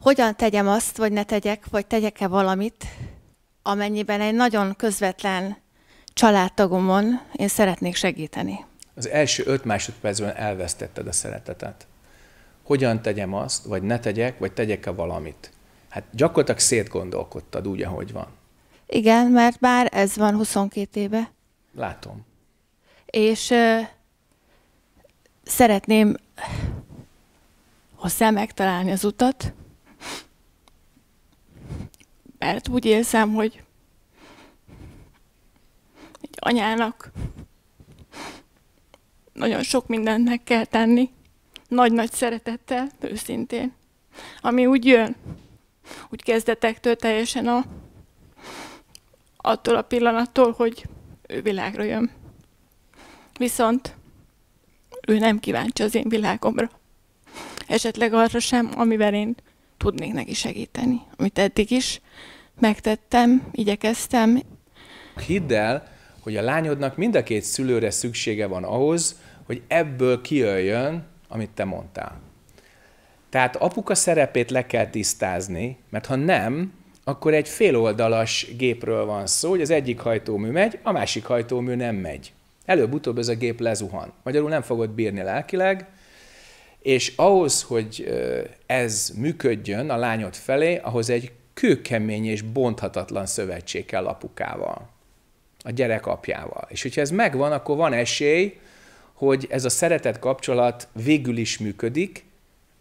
Hogyan tegyem azt, vagy ne tegyek, vagy tegyek-e valamit, amennyiben egy nagyon közvetlen családtagomon én szeretnék segíteni? Az első öt másodpercben elvesztetted a szeretetet. Hogyan tegyem azt, vagy ne tegyek, vagy tegyek-e valamit? hát gyakorlatilag szétgondolkodtad úgy, ahogy van. Igen, mert már ez van 22 éve. Látom. És ö, szeretném hozzá megtalálni az utat, mert úgy érzem, hogy egy anyának nagyon sok mindent meg kell tenni, nagy-nagy szeretettel, őszintén, ami úgy jön úgy kezdetektől teljesen a, attól a pillanattól, hogy ő világra jön. Viszont ő nem kíváncsi az én világomra. Esetleg arra sem, amivel én tudnék neki segíteni. Amit eddig is megtettem, igyekeztem. Hidd el, hogy a lányodnak mind a két szülőre szüksége van ahhoz, hogy ebből kijöjjön, amit te mondtál. Tehát apuka szerepét le kell tisztázni, mert ha nem, akkor egy féloldalas gépről van szó, hogy az egyik hajtómű megy, a másik hajtómű nem megy. Előbb-utóbb ez a gép lezuhan. Magyarul nem fogod bírni lelkileg, és ahhoz, hogy ez működjön a lányod felé, ahhoz egy kőkemény és bonthatatlan szövetség kell apukával, a gyerek apjával. És hogyha ez megvan, akkor van esély, hogy ez a szeretet kapcsolat végül is működik,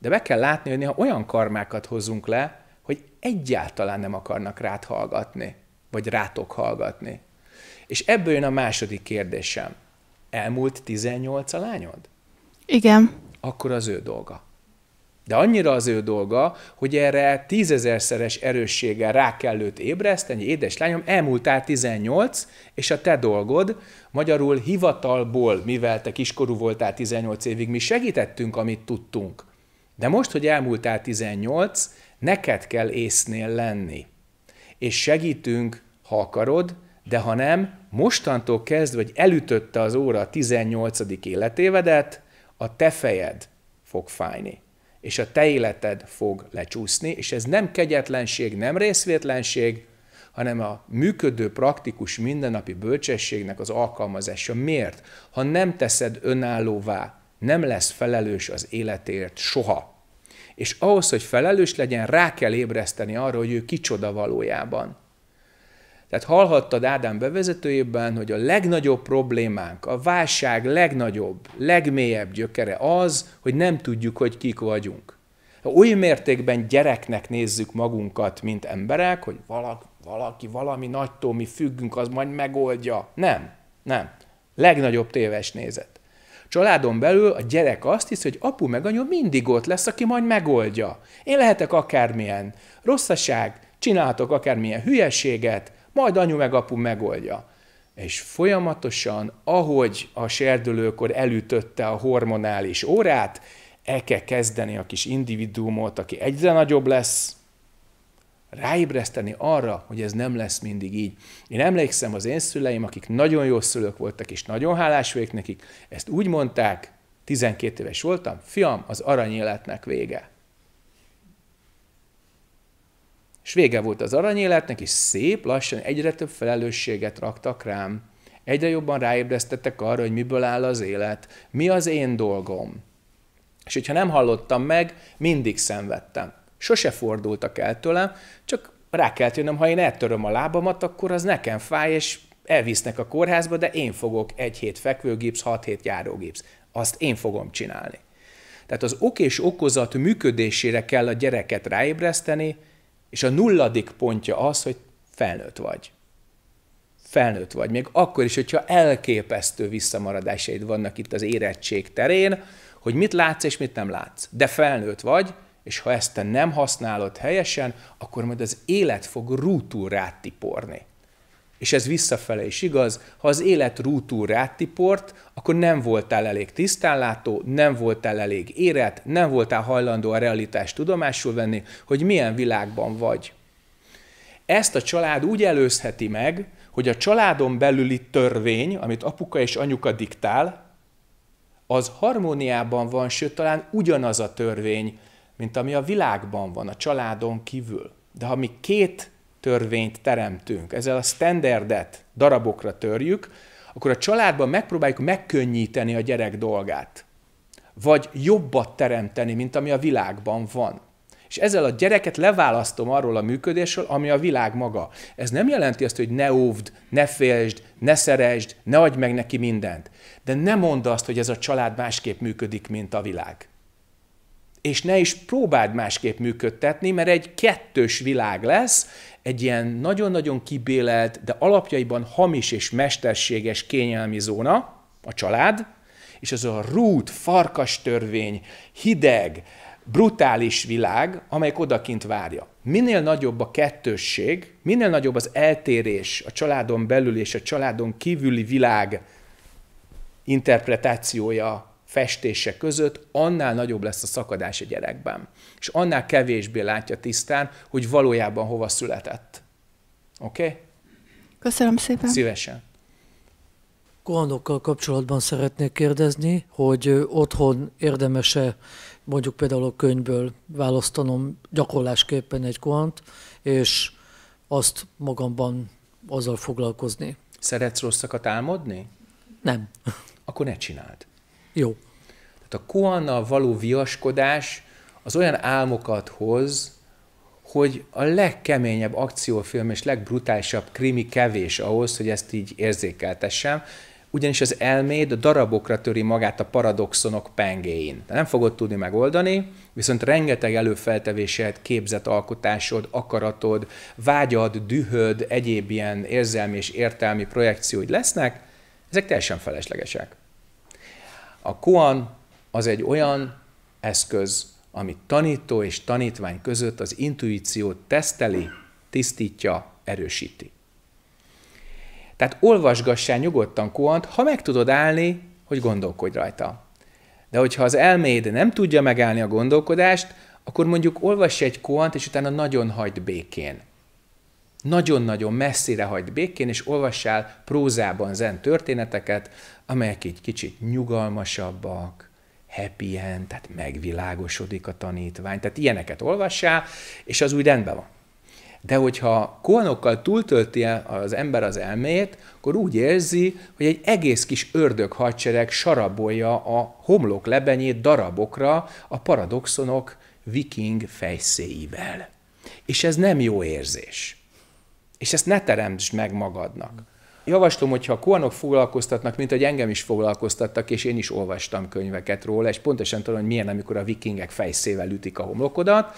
de be kell látni, hogy néha olyan karmákat hozunk le, hogy egyáltalán nem akarnak rád hallgatni, vagy rátok hallgatni. És ebből jön a második kérdésem. Elmúlt 18 a lányod? Igen. Akkor az ő dolga. De annyira az ő dolga, hogy erre tízezerszeres erősséggel rá kell őt ébreszteni, lányom. elmúltál 18, és a te dolgod, magyarul hivatalból, mivel te kiskorú voltál 18 évig, mi segítettünk, amit tudtunk. De most, hogy elmúltál 18, neked kell észnél lenni. És segítünk, ha akarod, de ha nem, mostantól kezdve, hogy elütötte az óra a 18. életévedet, a te fejed fog fájni, és a te életed fog lecsúszni, és ez nem kegyetlenség, nem részvétlenség, hanem a működő, praktikus, mindennapi bölcsességnek az alkalmazása. Miért? Ha nem teszed önállóvá nem lesz felelős az életért soha. És ahhoz, hogy felelős legyen, rá kell ébreszteni arra, hogy ő kicsoda valójában. Tehát hallhattad Ádám bevezetőjében, hogy a legnagyobb problémánk, a válság legnagyobb, legmélyebb gyökere az, hogy nem tudjuk, hogy kik vagyunk. Ha oly mértékben gyereknek nézzük magunkat, mint emberek, hogy valaki, valaki valami nagytól mi függünk, az majd megoldja. Nem, nem. Legnagyobb téves nézet. Családon belül a gyerek azt hisz, hogy apu meg anyu mindig ott lesz, aki majd megoldja. Én lehetek akármilyen rosszaság, csinálhatok akármilyen hülyeséget, majd anyu meg apu megoldja. És folyamatosan, ahogy a serdülőkor elütötte a hormonális órát, el kell kezdeni a kis individuumot, aki egyre nagyobb lesz, ráébreszteni arra, hogy ez nem lesz mindig így. Én emlékszem az én szüleim, akik nagyon jó szülők voltak, és nagyon hálás vagyok nekik, ezt úgy mondták, 12 éves voltam, fiam, az arany életnek vége. És vége volt az aranyéletnek, és szép lassan egyre több felelősséget raktak rám. Egyre jobban ráébresztettek arra, hogy miből áll az élet, mi az én dolgom. És hogyha nem hallottam meg, mindig szenvedtem sose fordultak el tőlem, csak rá kell tűnöm, ha én eltöröm a lábamat, akkor az nekem fáj, és elvisznek a kórházba, de én fogok egy hét fekvőgipsz, hat hét járógipsz. Azt én fogom csinálni. Tehát az ok és okozat működésére kell a gyereket ráébreszteni, és a nulladik pontja az, hogy felnőtt vagy. Felnőtt vagy. Még akkor is, hogyha elképesztő visszamaradásaid vannak itt az érettség terén, hogy mit látsz és mit nem látsz. De felnőtt vagy, és ha ezt te nem használod helyesen, akkor majd az élet fog rútul rátiporni. És ez visszafele is igaz, ha az élet rútul rátiport, akkor nem voltál elég tisztánlátó, nem voltál elég érett, nem voltál hajlandó a realitást tudomásul venni, hogy milyen világban vagy. Ezt a család úgy előzheti meg, hogy a családon belüli törvény, amit apuka és anyuka diktál, az harmóniában van, sőt talán ugyanaz a törvény, mint ami a világban van, a családon kívül. De ha mi két törvényt teremtünk, ezzel a standardet darabokra törjük, akkor a családban megpróbáljuk megkönnyíteni a gyerek dolgát. Vagy jobbat teremteni, mint ami a világban van. És ezzel a gyereket leválasztom arról a működésről, ami a világ maga. Ez nem jelenti azt, hogy ne óvd, ne félsd, ne szeresd, ne adj meg neki mindent. De ne mondd azt, hogy ez a család másképp működik, mint a világ és ne is próbáld másképp működtetni, mert egy kettős világ lesz, egy ilyen nagyon-nagyon kibélelt, de alapjaiban hamis és mesterséges kényelmi zóna, a család, és az a rút, farkas törvény, hideg, brutális világ, amelyik odakint várja. Minél nagyobb a kettősség, minél nagyobb az eltérés a családon belül és a családon kívüli világ interpretációja festése között, annál nagyobb lesz a szakadás a gyerekben. És annál kevésbé látja tisztán, hogy valójában hova született. Oké? Okay? Köszönöm szépen. Szívesen. Kohanokkal kapcsolatban szeretnék kérdezni, hogy otthon érdemese mondjuk például a könyvből választanom gyakorlásképpen egy kohant, és azt magamban azzal foglalkozni. Szeretsz rosszakat álmodni? Nem. Akkor ne csináld. Jó. Tehát a koannal való viaskodás az olyan álmokat hoz, hogy a legkeményebb akciófilm és legbrutálisabb krimi kevés ahhoz, hogy ezt így érzékeltessem, ugyanis az elméd a darabokra töri magát a paradoxonok pengéin. nem fogod tudni megoldani, viszont rengeteg előfeltevésed, képzett alkotásod, akaratod, vágyad, dühöd, egyéb ilyen érzelmi és értelmi projekcióid lesznek, ezek teljesen feleslegesek. A koan az egy olyan eszköz, ami tanító és tanítvány között az intuíciót teszteli, tisztítja, erősíti. Tehát olvasgassál nyugodtan koant, ha meg tudod állni, hogy gondolkodj rajta. De hogyha az elméd nem tudja megállni a gondolkodást, akkor mondjuk olvass egy koant, és utána nagyon hagyd békén. Nagyon-nagyon messzire hagyd békén, és olvassál prózában zen történeteket, amelyek egy kicsit nyugalmasabbak, happy end, tehát megvilágosodik a tanítvány. Tehát ilyeneket olvassál, és az úgy rendben van. De hogyha kolnokkal túltölti az ember az elmét, akkor úgy érzi, hogy egy egész kis ördög hadsereg sarabolja a homlok lebenyét darabokra a paradoxonok viking fejszéivel. És ez nem jó érzés. És ezt ne teremtsd meg magadnak javaslom, hogyha a kuanok foglalkoztatnak, mint hogy engem is foglalkoztattak, és én is olvastam könyveket róla, és pontosan tudom, hogy milyen, amikor a vikingek fejszével ütik a homlokodat.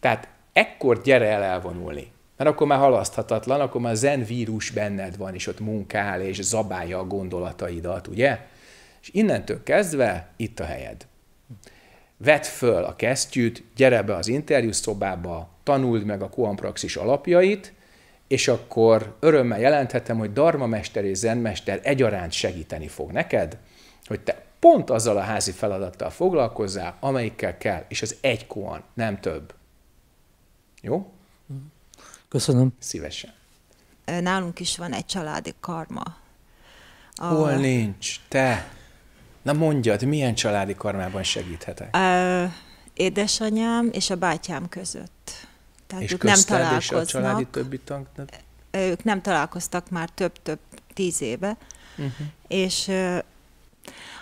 Tehát ekkor gyere el elvonulni. Mert akkor már halaszthatatlan, akkor már zen vírus benned van, és ott munkál, és zabálja a gondolataidat, ugye? És innentől kezdve itt a helyed. Vedd föl a kesztyűt, gyere be az interjú szobába, tanuld meg a koanpraxis alapjait, és akkor örömmel jelenthetem, hogy darma mester és Zen mester egyaránt segíteni fog neked, hogy te pont azzal a házi feladattal foglalkozzál, amelyikkel kell, és az egy koan, nem több. Jó? Köszönöm. Szívesen. Nálunk is van egy családi karma. A... Hol nincs? Te! Na mondjad, milyen családi karmában segíthetek? Ö, édesanyám és a bátyám között. Tehát és ők nem találkoznak. És a családi többi tank, nem? Ők nem találkoztak már több-több tíz éve, uh-huh. és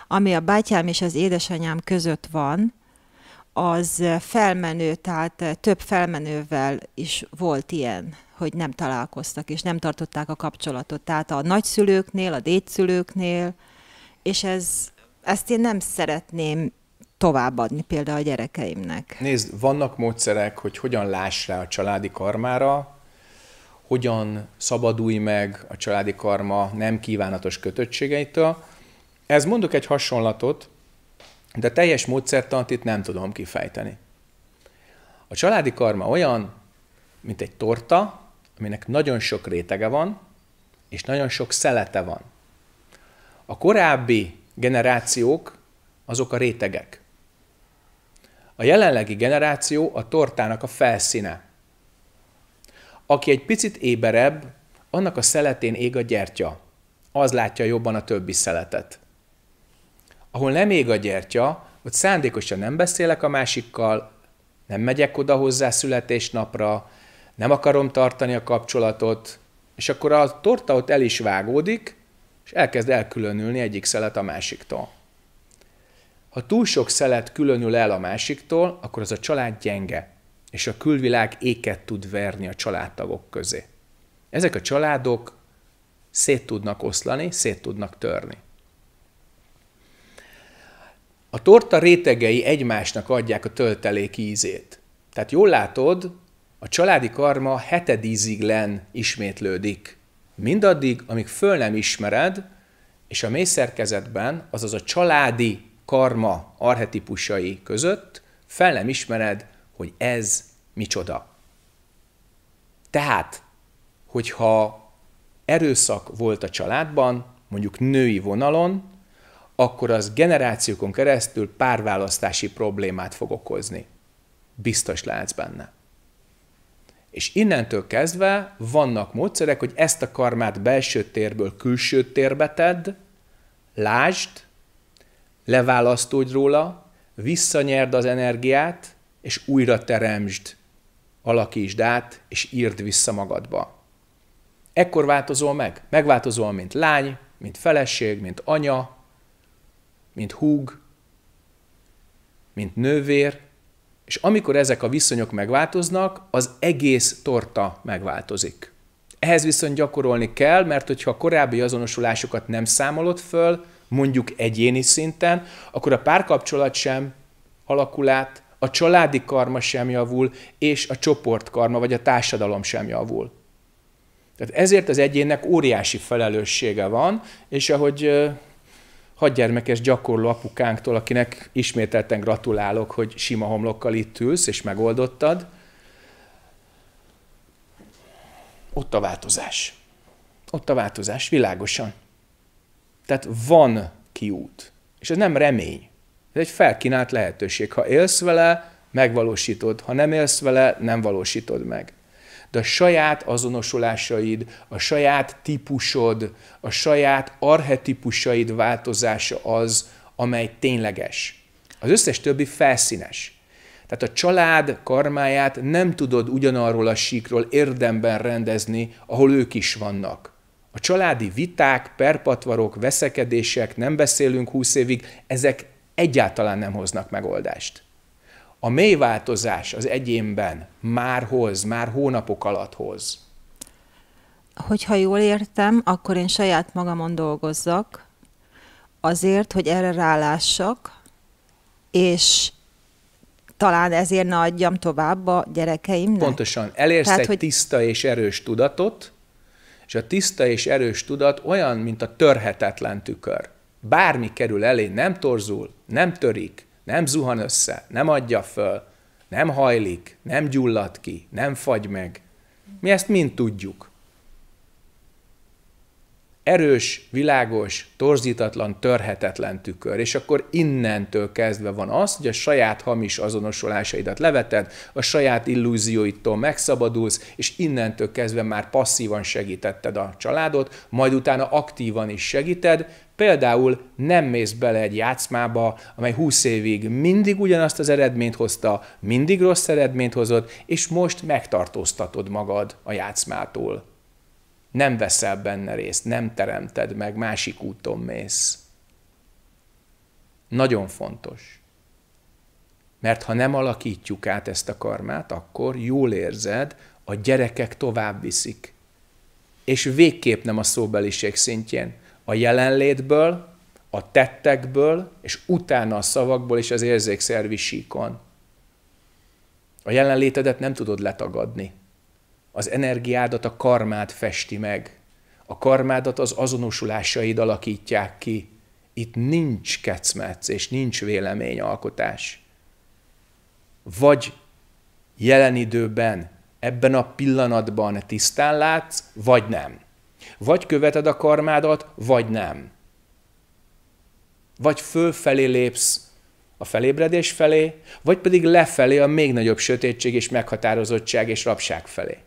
ami a bátyám és az édesanyám között van, az felmenő, tehát több felmenővel is volt ilyen, hogy nem találkoztak és nem tartották a kapcsolatot. Tehát a nagyszülőknél, a dédszülőknél, és ez, ezt én nem szeretném továbbadni például a gyerekeimnek. Nézd, vannak módszerek, hogy hogyan láss rá a családi karmára, hogyan szabadulj meg a családi karma nem kívánatos kötöttségeitől. Ez mondok egy hasonlatot, de teljes módszertant itt nem tudom kifejteni. A családi karma olyan, mint egy torta, aminek nagyon sok rétege van, és nagyon sok szelete van. A korábbi generációk azok a rétegek. A jelenlegi generáció a tortának a felszíne. Aki egy picit éberebb, annak a szeletén ég a gyertya. Az látja jobban a többi szeletet. Ahol nem ég a gyertya, ott szándékosan nem beszélek a másikkal, nem megyek oda hozzá születésnapra, nem akarom tartani a kapcsolatot, és akkor a torta ott el is vágódik, és elkezd elkülönülni egyik szelet a másiktól. Ha túl sok szelet különül el a másiktól, akkor az a család gyenge, és a külvilág éket tud verni a családtagok közé. Ezek a családok szét tudnak oszlani, szét tudnak törni. A torta rétegei egymásnak adják a töltelék ízét. Tehát jól látod, a családi karma hetedízig len ismétlődik. Mindaddig, amíg föl nem ismered, és a mészerkezetben, azaz a családi karma arhetipusai között fel nem ismered, hogy ez micsoda. Tehát, hogyha erőszak volt a családban, mondjuk női vonalon, akkor az generációkon keresztül párválasztási problémát fog okozni. Biztos látsz benne. És innentől kezdve vannak módszerek, hogy ezt a karmát belső térből külső térbe tedd, lásd, leválasztódj róla, visszanyerd az energiát, és újra teremtsd, alakítsd át, és írd vissza magadba. Ekkor változol meg. Megváltozol, mint lány, mint feleség, mint anya, mint húg, mint nővér, és amikor ezek a viszonyok megváltoznak, az egész torta megváltozik. Ehhez viszont gyakorolni kell, mert hogyha a korábbi azonosulásokat nem számolod föl, mondjuk egyéni szinten, akkor a párkapcsolat sem alakul át, a családi karma sem javul, és a csoportkarma vagy a társadalom sem javul. Tehát ezért az egyének óriási felelőssége van, és ahogy hadgyermekes gyakorló apukánktól, akinek ismételten gratulálok, hogy sima homlokkal itt ülsz, és megoldottad, ott a változás. Ott a változás, világosan. Tehát van kiút. És ez nem remény. Ez egy felkínált lehetőség. Ha élsz vele, megvalósítod. Ha nem élsz vele, nem valósítod meg. De a saját azonosulásaid, a saját típusod, a saját arhetipusaid változása az, amely tényleges. Az összes többi felszínes. Tehát a család karmáját nem tudod ugyanarról a síkról érdemben rendezni, ahol ők is vannak. A családi viták, perpatvarok, veszekedések, nem beszélünk húsz évig, ezek egyáltalán nem hoznak megoldást. A mély változás az egyénben már hoz, már hónapok alatt hoz. Hogyha jól értem, akkor én saját magamon dolgozzak, azért, hogy erre rálássak, és talán ezért ne adjam tovább a gyerekeimnek. Pontosan, elérsz Tehát, egy hogy... tiszta és erős tudatot, és a tiszta és erős tudat olyan, mint a törhetetlen tükör. Bármi kerül elé, nem torzul, nem törik, nem zuhan össze, nem adja föl, nem hajlik, nem gyullad ki, nem fagy meg. Mi ezt mind tudjuk erős, világos, torzítatlan, törhetetlen tükör. És akkor innentől kezdve van az, hogy a saját hamis azonosulásaidat leveted, a saját illúzióitól megszabadulsz, és innentől kezdve már passzívan segítetted a családot, majd utána aktívan is segíted, Például nem mész bele egy játszmába, amely 20 évig mindig ugyanazt az eredményt hozta, mindig rossz eredményt hozott, és most megtartóztatod magad a játszmától nem veszel benne részt, nem teremted meg, másik úton mész. Nagyon fontos. Mert ha nem alakítjuk át ezt a karmát, akkor jól érzed, a gyerekek tovább viszik. És végképp nem a szóbeliség szintjén. A jelenlétből, a tettekből, és utána a szavakból és az érzékszervi síkon. A jelenlétedet nem tudod letagadni. Az energiádat a karmád festi meg. A karmádat az azonosulásaid alakítják ki. Itt nincs kecmec és nincs véleményalkotás. Vagy jelen időben, ebben a pillanatban tisztán látsz, vagy nem. Vagy követed a karmádat, vagy nem. Vagy fölfelé lépsz a felébredés felé, vagy pedig lefelé a még nagyobb sötétség és meghatározottság és rabság felé.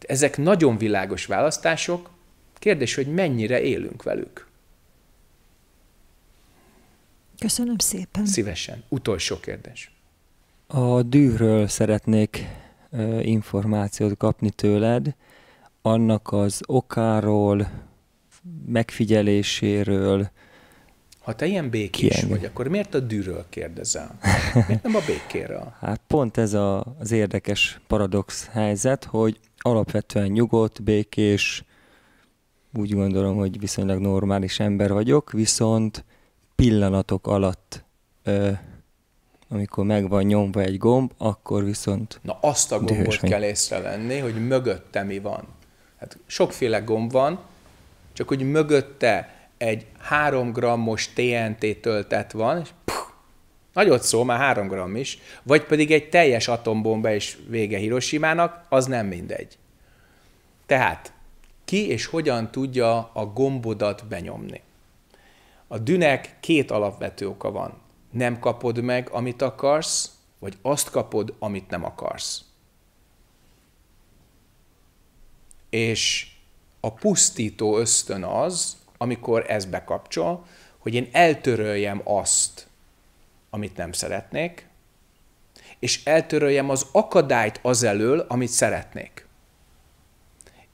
Tehát ezek nagyon világos választások, kérdés, hogy mennyire élünk velük. Köszönöm szépen. Szívesen. Utolsó kérdés. A dűről szeretnék információt kapni tőled, annak az okáról, megfigyeléséről, ha te ilyen békés Kienged. vagy, akkor miért a dűről kérdezel? Miért nem a békéről? Hát pont ez a, az érdekes paradox helyzet, hogy alapvetően nyugodt, békés, úgy gondolom, hogy viszonylag normális ember vagyok, viszont pillanatok alatt, ö, amikor meg van nyomva egy gomb, akkor viszont... Na azt a gombot kell észrevenni, hogy mögötte mi van. Hát sokféle gomb van, csak hogy mögötte egy 3 grammos TNT töltet van, és puh, nagyot szó, már 3 gramm is, vagy pedig egy teljes atombomba és vége Hiroshima-nak, az nem mindegy. Tehát ki és hogyan tudja a gombodat benyomni? A dünek két alapvető oka van. Nem kapod meg, amit akarsz, vagy azt kapod, amit nem akarsz. És a pusztító ösztön az, amikor ez bekapcsol, hogy én eltöröljem azt, amit nem szeretnék, és eltöröljem az akadályt az elől, amit szeretnék.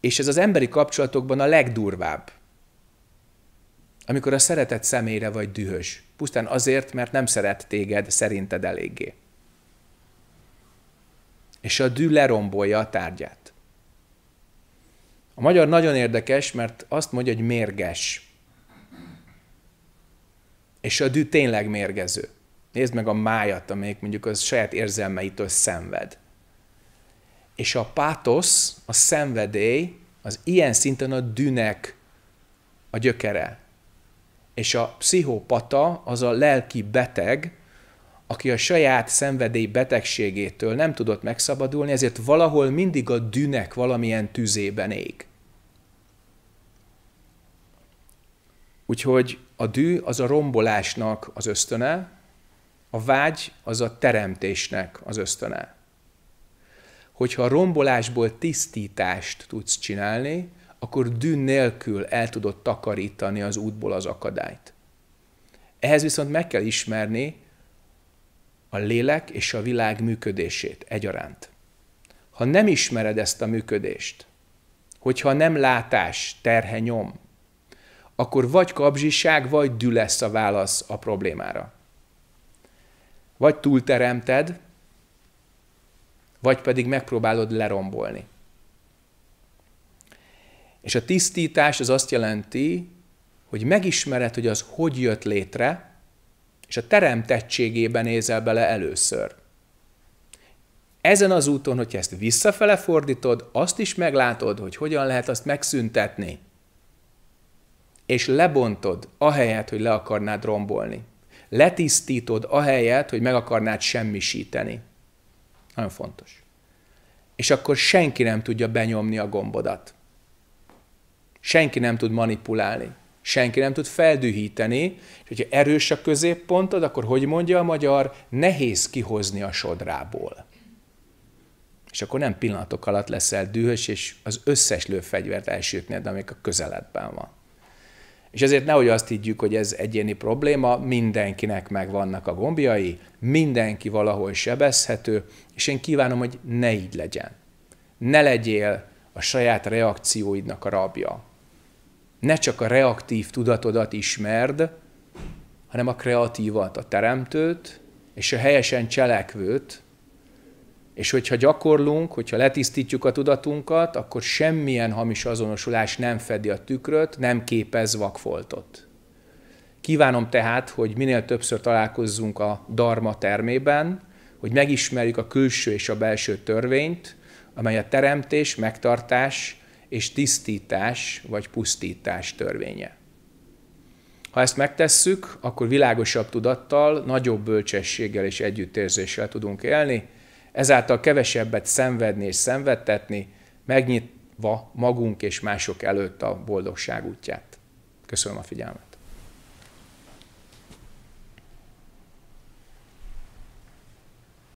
És ez az emberi kapcsolatokban a legdurvább. Amikor a szeretet személyre vagy dühös, pusztán azért, mert nem szeret téged szerinted eléggé. És a dű lerombolja a tárgyát. A magyar nagyon érdekes, mert azt mondja, hogy mérges. És a dű tényleg mérgező. Nézd meg a májat, amelyik mondjuk az saját érzelmeitől szenved. És a pátosz, a szenvedély, az ilyen szinten a dűnek a gyökere. És a pszichopata az a lelki beteg, aki a saját szenvedély betegségétől nem tudott megszabadulni, ezért valahol mindig a dűnek valamilyen tüzében ég. Úgyhogy a dű az a rombolásnak az ösztöne, a vágy az a teremtésnek az ösztöne. Hogyha a rombolásból tisztítást tudsz csinálni, akkor dű nélkül el tudod takarítani az útból az akadályt. Ehhez viszont meg kell ismerni, a lélek és a világ működését egyaránt. Ha nem ismered ezt a működést, hogyha nem látás, terhe nyom, akkor vagy kapzsiság, vagy dű lesz a válasz a problémára. Vagy túlteremted, vagy pedig megpróbálod lerombolni. És a tisztítás az azt jelenti, hogy megismered, hogy az hogy jött létre, és a teremtettségébe nézel bele először. Ezen az úton, hogyha ezt visszafele fordítod, azt is meglátod, hogy hogyan lehet azt megszüntetni. És lebontod, ahelyett, hogy le akarnád rombolni. Letisztítod, ahelyett, hogy meg akarnád semmisíteni. Nagyon fontos. És akkor senki nem tudja benyomni a gombodat. Senki nem tud manipulálni senki nem tud feldühíteni, és hogyha erős a középpontod, akkor hogy mondja a magyar, nehéz kihozni a sodrából. És akkor nem pillanatok alatt leszel dühös, és az összes lőfegyvert elsütnéd, amik a közeledben van. És ezért nehogy azt higgyük, hogy ez egyéni probléma, mindenkinek megvannak a gombjai, mindenki valahol sebezhető, és én kívánom, hogy ne így legyen. Ne legyél a saját reakcióidnak a rabja ne csak a reaktív tudatodat ismerd, hanem a kreatívat, a teremtőt, és a helyesen cselekvőt, és hogyha gyakorlunk, hogyha letisztítjuk a tudatunkat, akkor semmilyen hamis azonosulás nem fedi a tükröt, nem képez vakfoltot. Kívánom tehát, hogy minél többször találkozzunk a Dharma termében, hogy megismerjük a külső és a belső törvényt, amely a teremtés, megtartás, és tisztítás vagy pusztítás törvénye. Ha ezt megtesszük, akkor világosabb tudattal, nagyobb bölcsességgel és együttérzéssel tudunk élni, ezáltal kevesebbet szenvedni és szenvedtetni, megnyitva magunk és mások előtt a boldogság útját. Köszönöm a figyelmet!